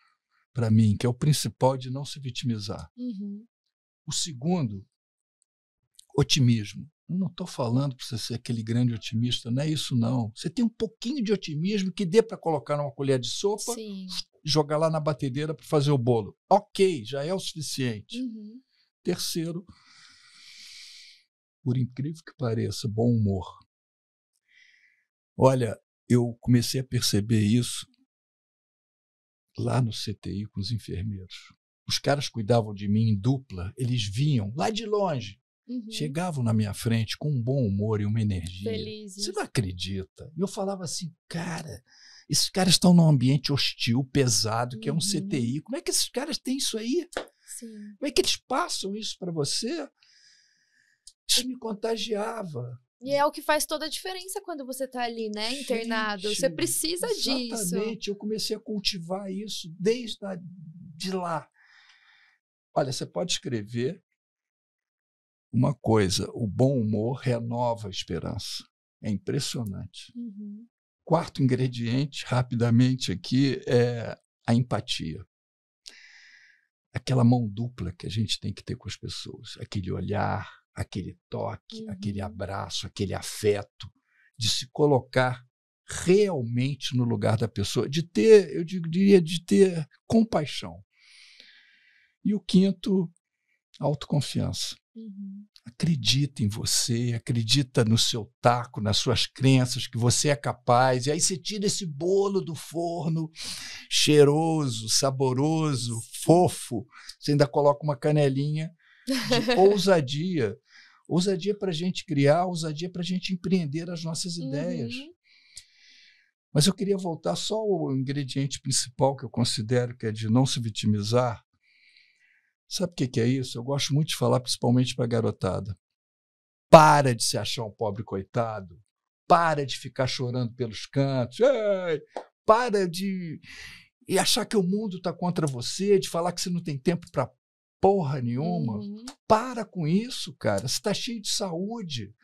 para mim, que é o principal de não se vitimizar. Uhum. O segundo, otimismo. Eu não estou falando para você ser aquele grande otimista, não é isso não. Você tem um pouquinho de otimismo que dê para colocar numa colher de sopa e jogar lá na batedeira para fazer o bolo. Ok, já é o suficiente. Uhum. Terceiro, por incrível que pareça, bom humor. Olha, eu comecei a perceber isso lá no CTI com os enfermeiros. Os caras cuidavam de mim em dupla, eles vinham lá de longe, uhum. chegavam na minha frente com um bom humor e uma energia. Felizes. Você não acredita? E eu falava assim, cara, esses caras estão num ambiente hostil, pesado, que uhum. é um uhum. CTI. Como é que esses caras têm isso aí? Sim. Como é que eles passam isso para você? Isso me contagiava. E é o que faz toda a diferença quando você está ali, né, internado. Gente, você precisa exatamente. disso. Exatamente, eu comecei a cultivar isso desde a, de lá. Olha, você pode escrever uma coisa: o bom humor renova a esperança. É impressionante. Uhum. Quarto ingrediente, rapidamente aqui, é a empatia. Aquela mão dupla que a gente tem que ter com as pessoas, aquele olhar, aquele toque, uhum. aquele abraço, aquele afeto, de se colocar realmente no lugar da pessoa, de ter, eu diria, de ter compaixão. E o quinto, autoconfiança. Uhum. Acredita em você, acredita no seu taco, nas suas crenças, que você é capaz. E aí você tira esse bolo do forno, cheiroso, saboroso, fofo. Você ainda coloca uma canelinha de *laughs* ousadia. Ousadia para a gente criar, ousadia para a gente empreender as nossas uhum. ideias. Mas eu queria voltar só ao ingrediente principal que eu considero que é de não se vitimizar. Sabe o que, que é isso? Eu gosto muito de falar, principalmente para a garotada. Para de se achar um pobre coitado. Para de ficar chorando pelos cantos. Ei, para de e achar que o mundo está contra você, de falar que você não tem tempo para porra nenhuma. Uhum. Para com isso, cara. Você está cheio de saúde.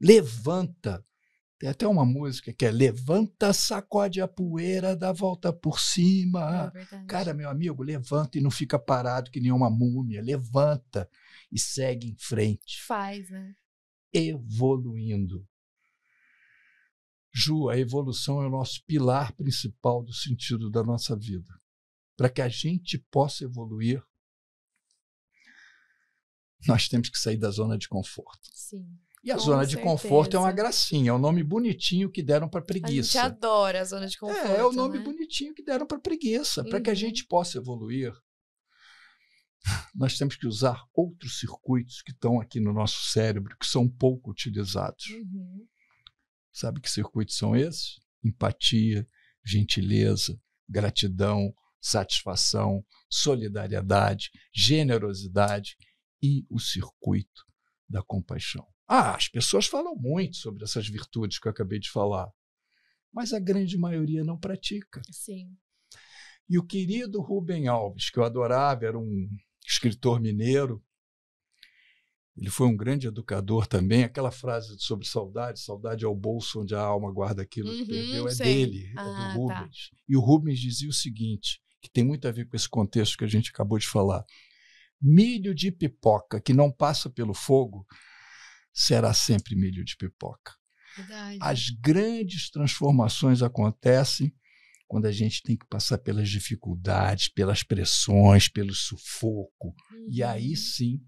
Levanta. Tem até uma música que é Levanta, sacode a poeira, dá volta por cima. É cara, meu amigo, levanta e não fica parado que nem uma múmia. Levanta e segue em frente. Faz, né? Evoluindo. Ju, a evolução é o nosso pilar principal do sentido da nossa vida. Para que a gente possa evoluir, nós temos que sair da zona de conforto. Sim. E a Com zona certeza. de conforto é uma gracinha, é um nome bonitinho que deram para preguiça. A gente adora a zona de é, conforto. É, é o nome né? bonitinho que deram para preguiça. Uhum. Para que a uhum. gente possa evoluir, *sighs* nós temos que usar outros circuitos que estão aqui no nosso cérebro, que são pouco utilizados. Uhum. Sabe que circuitos são esses? Empatia, gentileza, gratidão, satisfação, solidariedade, generosidade e o circuito da compaixão. Ah, as pessoas falam muito sobre essas virtudes que eu acabei de falar, mas a grande maioria não pratica. Sim. E o querido Rubem Alves, que eu adorava, era um escritor mineiro, ele foi um grande educador também. Aquela frase sobre saudade, saudade é o bolso onde a alma guarda aquilo uhum, que perdeu, é sim. dele, ah, é do ah, tá. Rubens. Tá. E o Rubens dizia o seguinte, que tem muito a ver com esse contexto que a gente acabou de falar. Milho de pipoca que não passa pelo fogo será sempre milho de pipoca. Verdade. As grandes transformações acontecem quando a gente tem que passar pelas dificuldades, pelas pressões, pelo sufoco. Uhum. E aí uhum. sim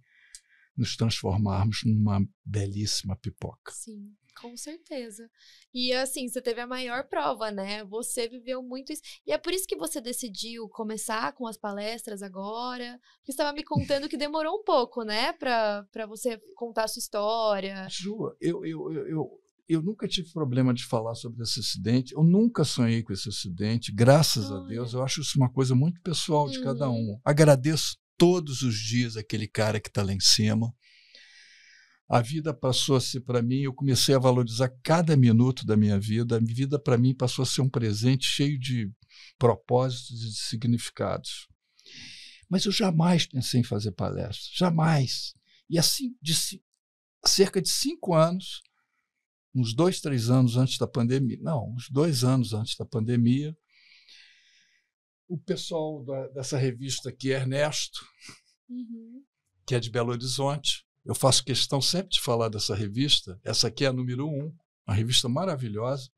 nos transformarmos numa belíssima pipoca. Sim. Com certeza. E assim, você teve a maior prova, né? Você viveu muito isso. E é por isso que você decidiu começar com as palestras agora. você estava me contando que demorou um pouco, né? Para você contar a sua história. Ju, eu, eu, eu, eu eu nunca tive problema de falar sobre esse acidente, eu nunca sonhei com esse acidente, graças a Deus, eu acho isso uma coisa muito pessoal de cada uhum. um. Agradeço todos os dias aquele cara que está lá em cima, a vida passou a ser para mim, eu comecei a valorizar cada minuto da minha vida. A vida para mim passou a ser um presente cheio de propósitos e de significados. Mas eu jamais pensei em fazer palestra, jamais. E assim, de, cerca de cinco anos, uns dois, três anos antes da pandemia, não, uns dois anos antes da pandemia, o pessoal da, dessa revista aqui, é Ernesto, uhum. que é de Belo Horizonte, eu faço questão sempre de falar dessa revista. Essa aqui é a número um, uma revista maravilhosa.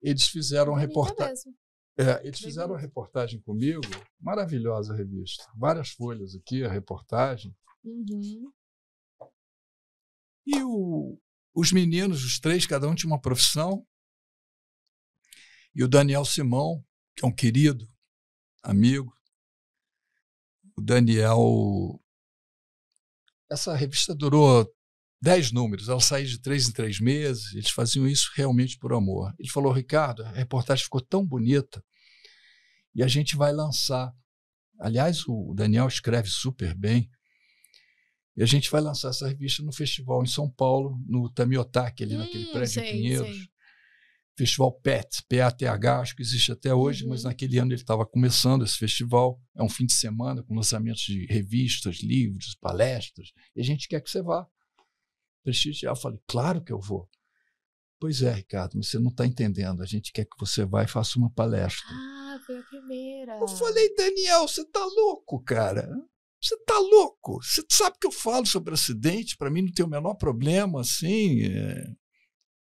Eles fizeram uma reportagem. É, eles fizeram uma reportagem comigo, maravilhosa revista. Várias folhas aqui, a reportagem. Uhum. E o, os meninos, os três, cada um tinha uma profissão. E o Daniel Simão, que é um querido amigo, o Daniel essa revista durou dez números, ela saía de três em três meses, eles faziam isso realmente por amor. Ele falou, Ricardo, a reportagem ficou tão bonita e a gente vai lançar. Aliás, o Daniel escreve super bem. E a gente vai lançar essa revista no festival em São Paulo, no Tamiotaque, ali hum, naquele prédio sei, em Pinheiros. Sei. Festival PET, P-A-T-H, acho que existe até hoje, uhum. mas naquele ano ele estava começando esse festival. É um fim de semana com lançamentos de revistas, livros, palestras, e a gente quer que você vá prestigiar. Eu falei, claro que eu vou. Pois é, Ricardo, mas você não está entendendo. A gente quer que você vá e faça uma palestra. Ah, foi a primeira. Eu falei, Daniel, você está louco, cara. Você está louco. Você sabe que eu falo sobre acidente, para mim não tem o menor problema, assim. É...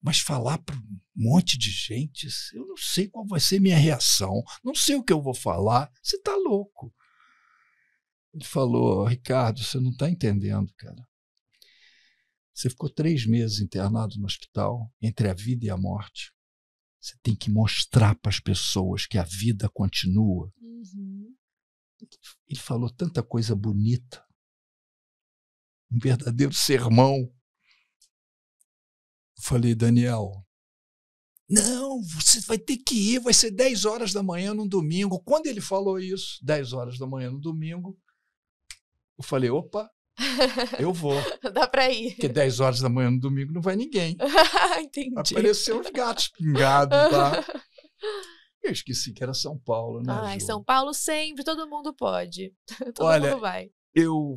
Mas falar para monte de gente, eu não sei qual vai ser minha reação, não sei o que eu vou falar, você está louco. Ele falou, Ricardo, você não está entendendo, cara. Você ficou três meses internado no hospital, entre a vida e a morte. Você tem que mostrar para as pessoas que a vida continua. Uhum. Ele falou tanta coisa bonita. Um verdadeiro sermão. Eu falei, Daniel, não, você vai ter que ir, vai ser 10 horas da manhã no domingo. Quando ele falou isso, 10 horas da manhã no domingo, eu falei: opa, *laughs* eu vou. Dá para ir. Porque 10 horas da manhã no domingo não vai ninguém. *laughs* Entendi. Apareceu os gatos pingados lá. Tá? *laughs* Eu esqueci que era São Paulo, né? Ah, em São Paulo sempre, todo mundo pode. todo Olha, mundo vai. Eu,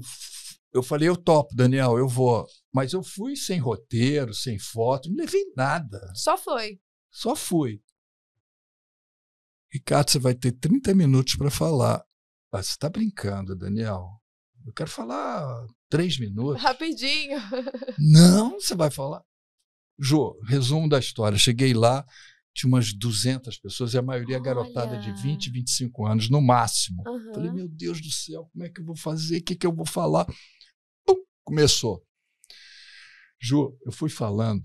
eu falei, eu topo, Daniel, eu vou. Mas eu fui sem roteiro, sem foto, não levei nada. Só foi. Só fui. Ricardo, você vai ter 30 minutos para falar. Ah, você está brincando, Daniel. Eu quero falar três minutos. Rapidinho. Não, você vai falar. Jô, resumo da história. Cheguei lá, tinha umas 200 pessoas e a maioria Olha. É garotada de 20, 25 anos, no máximo. Uhum. Falei, meu Deus do céu, como é que eu vou fazer? O que, que eu vou falar? Pum, começou. Jô, eu fui falando,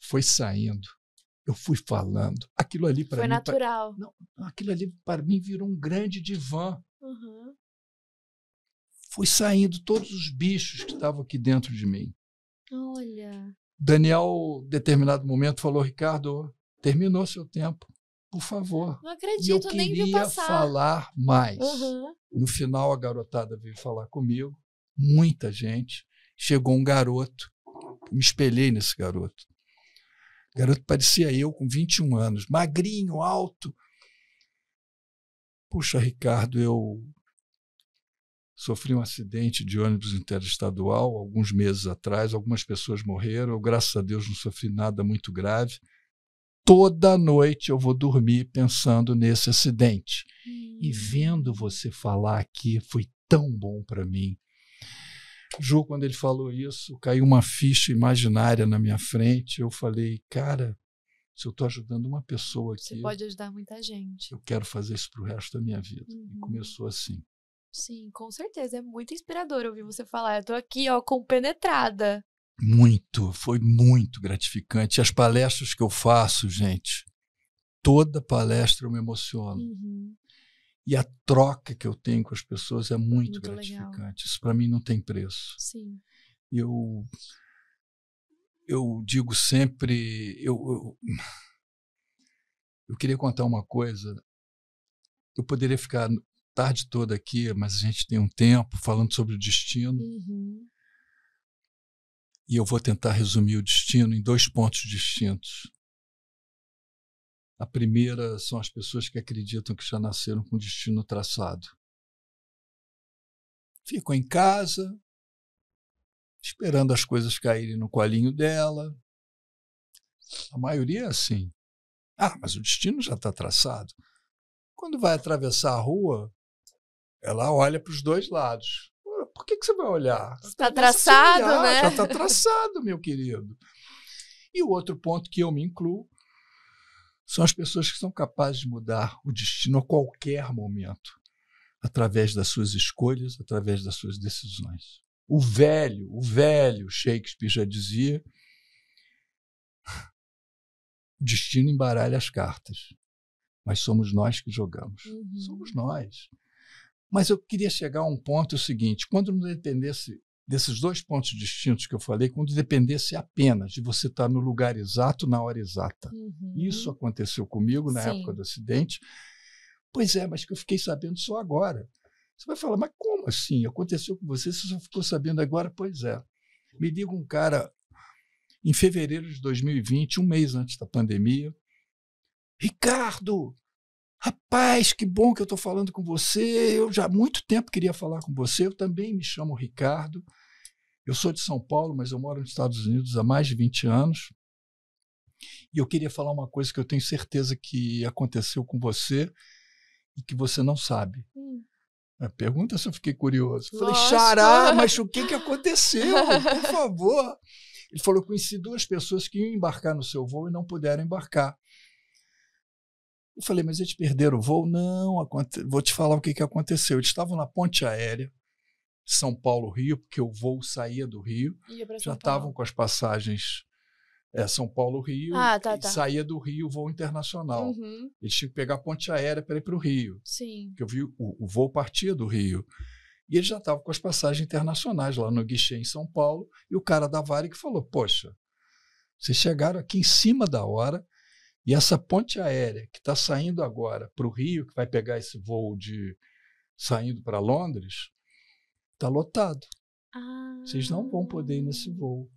foi saindo eu fui falando. Aquilo ali para mim. Foi natural. Pra... Não, aquilo ali para mim virou um grande divã. Uhum. Foi saindo todos os bichos que estavam aqui dentro de mim. Olha. Daniel, em determinado momento, falou: Ricardo, terminou seu tempo. Por favor. Não acredito, e eu queria nem passar. falar mais. Uhum. No final, a garotada veio falar comigo, muita gente. Chegou um garoto, me espelhei nesse garoto garoto parecia eu com 21 anos, magrinho, alto. Puxa, Ricardo, eu sofri um acidente de ônibus interestadual alguns meses atrás, algumas pessoas morreram, eu, graças a Deus não sofri nada muito grave. Toda noite eu vou dormir pensando nesse acidente. Hum. E vendo você falar aqui foi tão bom para mim. Ju, quando ele falou isso, caiu uma ficha imaginária na minha frente. Eu falei, cara, se eu estou ajudando uma pessoa aqui. Você pode ajudar muita gente. Eu quero fazer isso para o resto da minha vida. Uhum. E começou assim. Sim, com certeza. É muito inspirador ouvir você falar. Eu tô aqui, ó, compenetrada. Muito, foi muito gratificante. As palestras que eu faço, gente, toda palestra eu me emociono. Uhum. E a troca que eu tenho com as pessoas é muito, muito gratificante. Legal. Isso para mim não tem preço. Sim. Eu eu digo sempre, eu, eu eu queria contar uma coisa. Eu poderia ficar tarde toda aqui, mas a gente tem um tempo falando sobre o destino. Uhum. E eu vou tentar resumir o destino em dois pontos distintos. A primeira são as pessoas que acreditam que já nasceram com destino traçado. Ficam em casa, esperando as coisas caírem no colinho dela. A maioria é assim. Ah, mas o destino já está traçado. Quando vai atravessar a rua, ela olha para os dois lados. Por que, que você vai olhar? Está traçado, olhar, né? Já está traçado, meu querido. E o outro ponto que eu me incluo são as pessoas que são capazes de mudar o destino a qualquer momento, através das suas escolhas, através das suas decisões. O velho, o velho Shakespeare já dizia: o destino embaralha as cartas, mas somos nós que jogamos. Uhum. Somos nós. Mas eu queria chegar a um ponto é o seguinte: quando nos entendesse desses dois pontos distintos que eu falei, quando dependesse apenas de você estar no lugar exato, na hora exata. Uhum. Isso aconteceu comigo na Sim. época do acidente. Pois é, mas que eu fiquei sabendo só agora. Você vai falar, mas como assim? Aconteceu com você, você só ficou sabendo agora? Pois é. Me diga um cara, em fevereiro de 2020, um mês antes da pandemia, Ricardo, Rapaz, que bom que eu estou falando com você. Eu já há muito tempo queria falar com você. Eu também me chamo Ricardo. Eu sou de São Paulo, mas eu moro nos Estados Unidos há mais de 20 anos. E eu queria falar uma coisa que eu tenho certeza que aconteceu com você e que você não sabe. Hum. A pergunta se eu fiquei curioso. Eu falei, Xará, *laughs* mas o que, que aconteceu? Por favor. Ele falou: conheci duas pessoas que iam embarcar no seu voo e não puderam embarcar. Eu falei, mas eles perderam o voo? Não, vou te falar o que, que aconteceu. Eles estavam na ponte aérea, São Paulo-Rio, porque o voo saía do Rio. Já estavam com as passagens é, São Paulo-Rio, ah, tá, tá. saía do Rio o voo internacional. Uhum. Eles tinham que pegar a ponte aérea para ir para o Rio. Sim. Porque eu vi o, o voo partia do Rio. E eles já estavam com as passagens internacionais lá no guichê em São Paulo. E o cara da Varig falou: Poxa, vocês chegaram aqui em cima da hora e essa ponte aérea que está saindo agora para o Rio, que vai pegar esse voo de saindo para Londres, está lotado. Ah. Vocês não vão poder ir nesse ah. voo.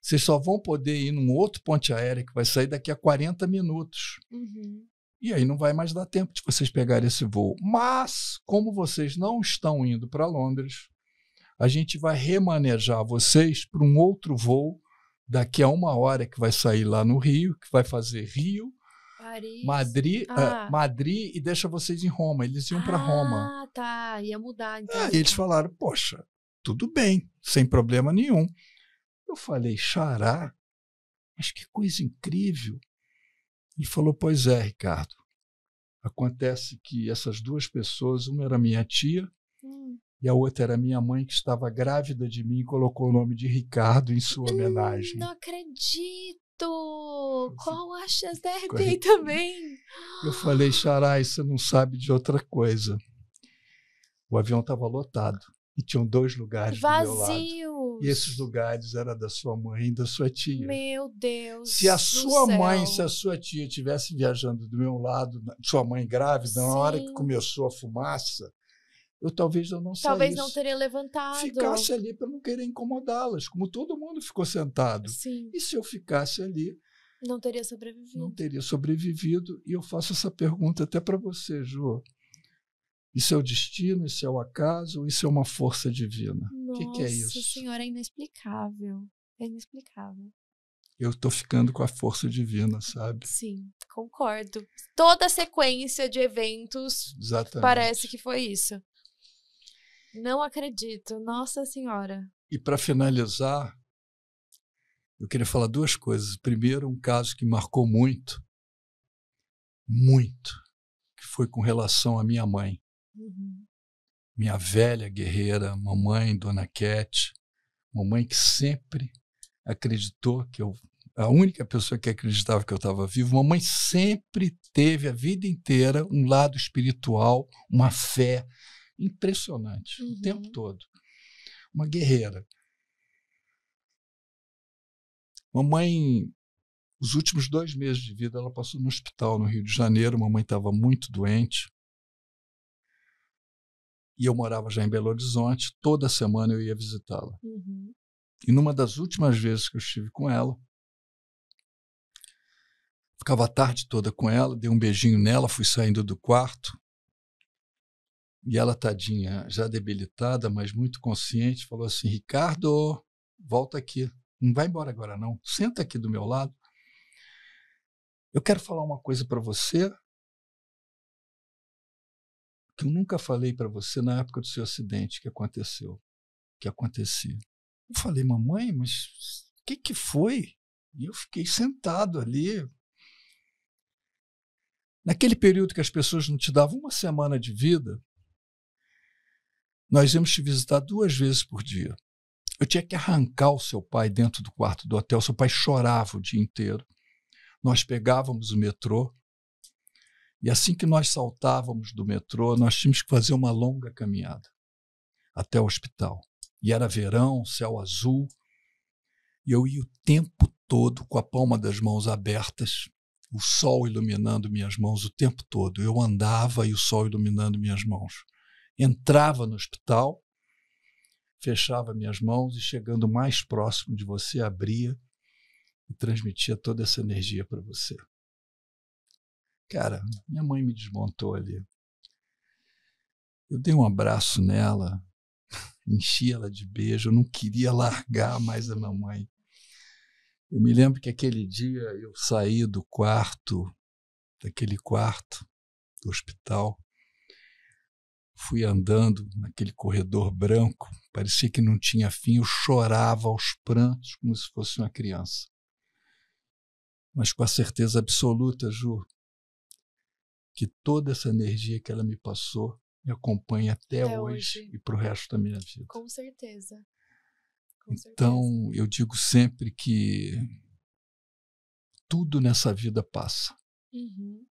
Vocês só vão poder ir num outro ponte aérea que vai sair daqui a 40 minutos. Uhum. E aí não vai mais dar tempo de vocês pegarem esse voo. Mas, como vocês não estão indo para Londres, a gente vai remanejar vocês para um outro voo daqui a uma hora que vai sair lá no Rio, que vai fazer Rio, Paris. Madrid, ah. uh, ah. Madrid e deixa vocês em Roma. Eles iam ah, para Roma. Ah, tá, ia mudar é, então. eles falaram: "Poxa, tudo bem, sem problema nenhum". Eu falei: "Xará, mas que coisa incrível". Ele falou: "Pois é, Ricardo. Acontece que essas duas pessoas, uma era minha tia, hum e a outra era minha mãe, que estava grávida de mim e colocou o nome de Ricardo em sua hum, homenagem. Hum, não acredito! Qual a chance da RPI também? Eu falei, Xarai, você não sabe de outra coisa. O avião estava lotado e tinham dois lugares vazios. e esses lugares eram da sua mãe e da sua tia. Meu Deus. Se a sua mãe, se a sua tia estivesse viajando do meu lado, sua mãe grávida, Sim. na hora que começou a fumaça, eu talvez eu não talvez saísse. Talvez não teria levantado. Ficasse ali para não querer incomodá-las, como todo mundo ficou sentado. Sim. E se eu ficasse ali, não teria sobrevivido. Não teria sobrevivido. E eu faço essa pergunta até para você, Ju. Isso é o destino, isso é o acaso, isso é uma força divina? O que, que, é isso? Nossa Senhora, é inexplicável. É inexplicável. Eu estou ficando com a força divina, sabe? Sim, concordo. Toda a sequência de eventos Exatamente. parece que foi isso. Não acredito, Nossa Senhora. E para finalizar, eu queria falar duas coisas. Primeiro, um caso que marcou muito, muito, que foi com relação à minha mãe. Uhum. Minha velha guerreira, mamãe, Dona Cat, mamãe que sempre acreditou que eu a única pessoa que acreditava que eu estava vivo, mamãe sempre teve a vida inteira um lado espiritual, uma fé impressionante uhum. o tempo todo. Uma guerreira. Mamãe, os últimos dois meses de vida, ela passou no hospital no Rio de Janeiro. Mamãe estava muito doente. E eu morava já em Belo Horizonte. Toda semana eu ia visitá-la. Uhum. E numa das últimas vezes que eu estive com ela, ficava a tarde toda com ela, dei um beijinho nela, fui saindo do quarto. E ela, tadinha, já debilitada, mas muito consciente, falou assim: Ricardo, volta aqui. Não vai embora agora, não. Senta aqui do meu lado. Eu quero falar uma coisa para você que eu nunca falei para você na época do seu acidente que aconteceu, que acontecia. Eu falei, mamãe, mas o que, que foi? E eu fiquei sentado ali. Naquele período que as pessoas não te davam uma semana de vida, nós íamos te visitar duas vezes por dia. Eu tinha que arrancar o seu pai dentro do quarto do hotel. Seu pai chorava o dia inteiro. Nós pegávamos o metrô. E assim que nós saltávamos do metrô, nós tínhamos que fazer uma longa caminhada até o hospital. E era verão, céu azul. E eu ia o tempo todo com a palma das mãos abertas, o sol iluminando minhas mãos o tempo todo. Eu andava e o sol iluminando minhas mãos entrava no hospital, fechava minhas mãos e, chegando mais próximo de você, abria e transmitia toda essa energia para você. Cara, minha mãe me desmontou ali. Eu dei um abraço nela, *laughs* enchi ela de beijo, eu não queria largar mais a mamãe. Eu me lembro que aquele dia eu saí do quarto, daquele quarto do hospital, Fui andando naquele corredor branco, parecia que não tinha fim, eu chorava aos prantos como se fosse uma criança. Mas com a certeza absoluta, Ju, que toda essa energia que ela me passou me acompanha até, até hoje, e para o resto da minha vida. Com certeza. Com então, certeza. eu digo sempre que tudo nessa vida passa. Uhum.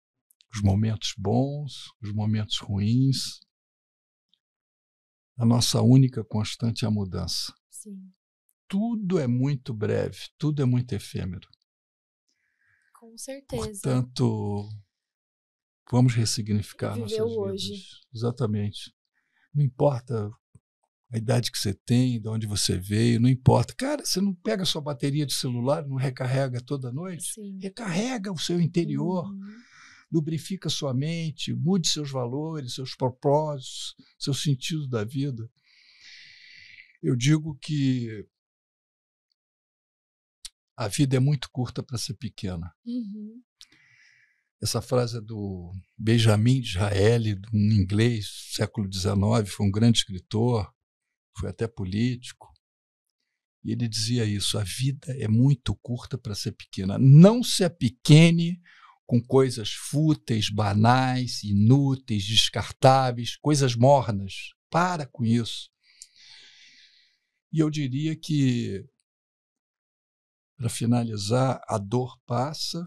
Os momentos bons, os momentos ruins, a nossa única constante é a mudança. Sim. Tudo é muito breve, tudo é muito efêmero. Com certeza. Portanto, vamos ressignificar Viveu nossas hoje. vidas. Exatamente. Não importa a idade que você tem, de onde você veio, não importa. Cara, você não pega sua bateria de celular, não recarrega toda noite? Sim. Recarrega o seu interior. Uhum lubrifica sua mente, mude seus valores, seus propósitos, seu sentido da vida. Eu digo que a vida é muito curta para ser pequena. Uhum. Essa frase é do Benjamin Disraeli, um inglês, século XIX, foi um grande escritor, foi até político. E ele dizia isso: a vida é muito curta para ser pequena. Não se apequene com coisas fúteis, banais, inúteis, descartáveis, coisas mornas. Para com isso. E eu diria que, para finalizar, a dor passa,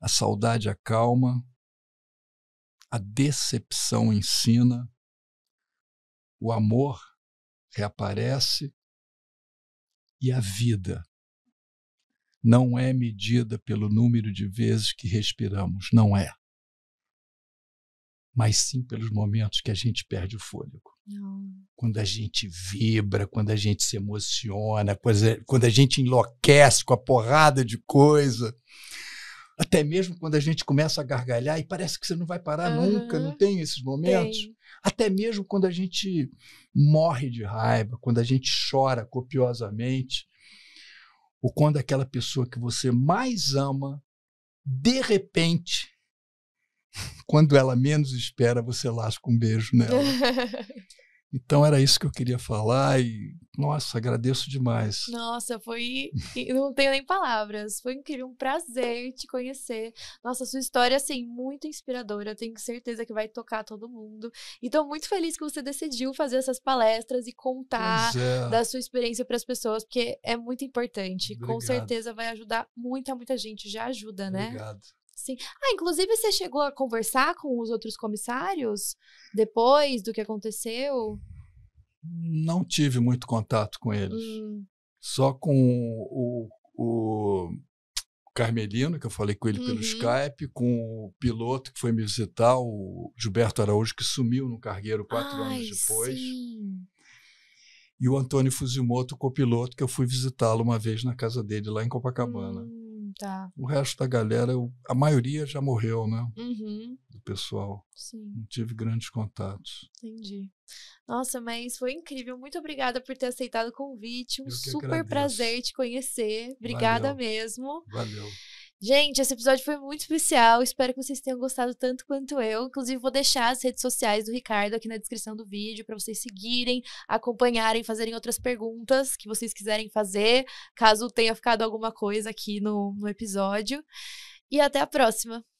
a saudade acalma, a decepção ensina, o amor reaparece e a vida não é medida pelo número de vezes que respiramos, não é. Mas sim pelos momentos que a gente perde o fôlego. Não. Quando a gente vibra, quando a gente se emociona, quando a gente enlouquece com a porrada de coisa. Até mesmo quando a gente começa a gargalhar e parece que você não vai parar uhum. nunca, não tem esses momentos? Tem. Até mesmo quando a gente morre de raiva, quando a gente chora copiosamente ou quando aquela pessoa que você mais ama, de repente, *laughs* quando ela menos espera, você lasca um beijo nela. *laughs* Então era isso que eu queria falar e nossa, agradeço demais. Nossa, foi não tenho nem palavras. Foi incrível, um prazer te conhecer. Nossa, sua história assim muito inspiradora. Tenho certeza que vai tocar todo mundo. E tô muito feliz que você decidiu fazer essas palestras e contar é. da sua experiência para as pessoas, porque é muito importante. Obrigado. Com certeza vai ajudar muita muita gente, já ajuda, né? Obrigado. Sim. Ah, inclusive você chegou a conversar com os outros comissários depois do que aconteceu? Não tive muito contato com eles. Hum. Só com o, o, Carmelino, que eu falei com ele uhum. pelo Skype, com o piloto que foi me visitar, o Gilberto Araújo, que sumiu no cargueiro quatro Ai, anos depois. Sim. E o Antônio Fuzimoto, copiloto, que eu fui visitá-lo uma vez na casa dele lá em Copacabana. Hum. Tá. O resto da galera, eu, a maioria já morreu, né? Uhum. Do pessoal. Sim. Não tive grandes contatos. Entendi. Nossa, mas foi incrível. Muito obrigada por ter aceitado o convite. Um super agradeço. prazer te conhecer. Obrigada Valeu. mesmo. Valeu. Gente, esse episódio foi muito especial. Espero que vocês tenham gostado tanto quanto eu. Inclusive, vou deixar as redes sociais do Ricardo aqui na descrição do vídeo para vocês seguirem, acompanharem, fazerem outras perguntas que vocês quiserem fazer, caso tenha ficado alguma coisa aqui no, no episódio. E até a próxima!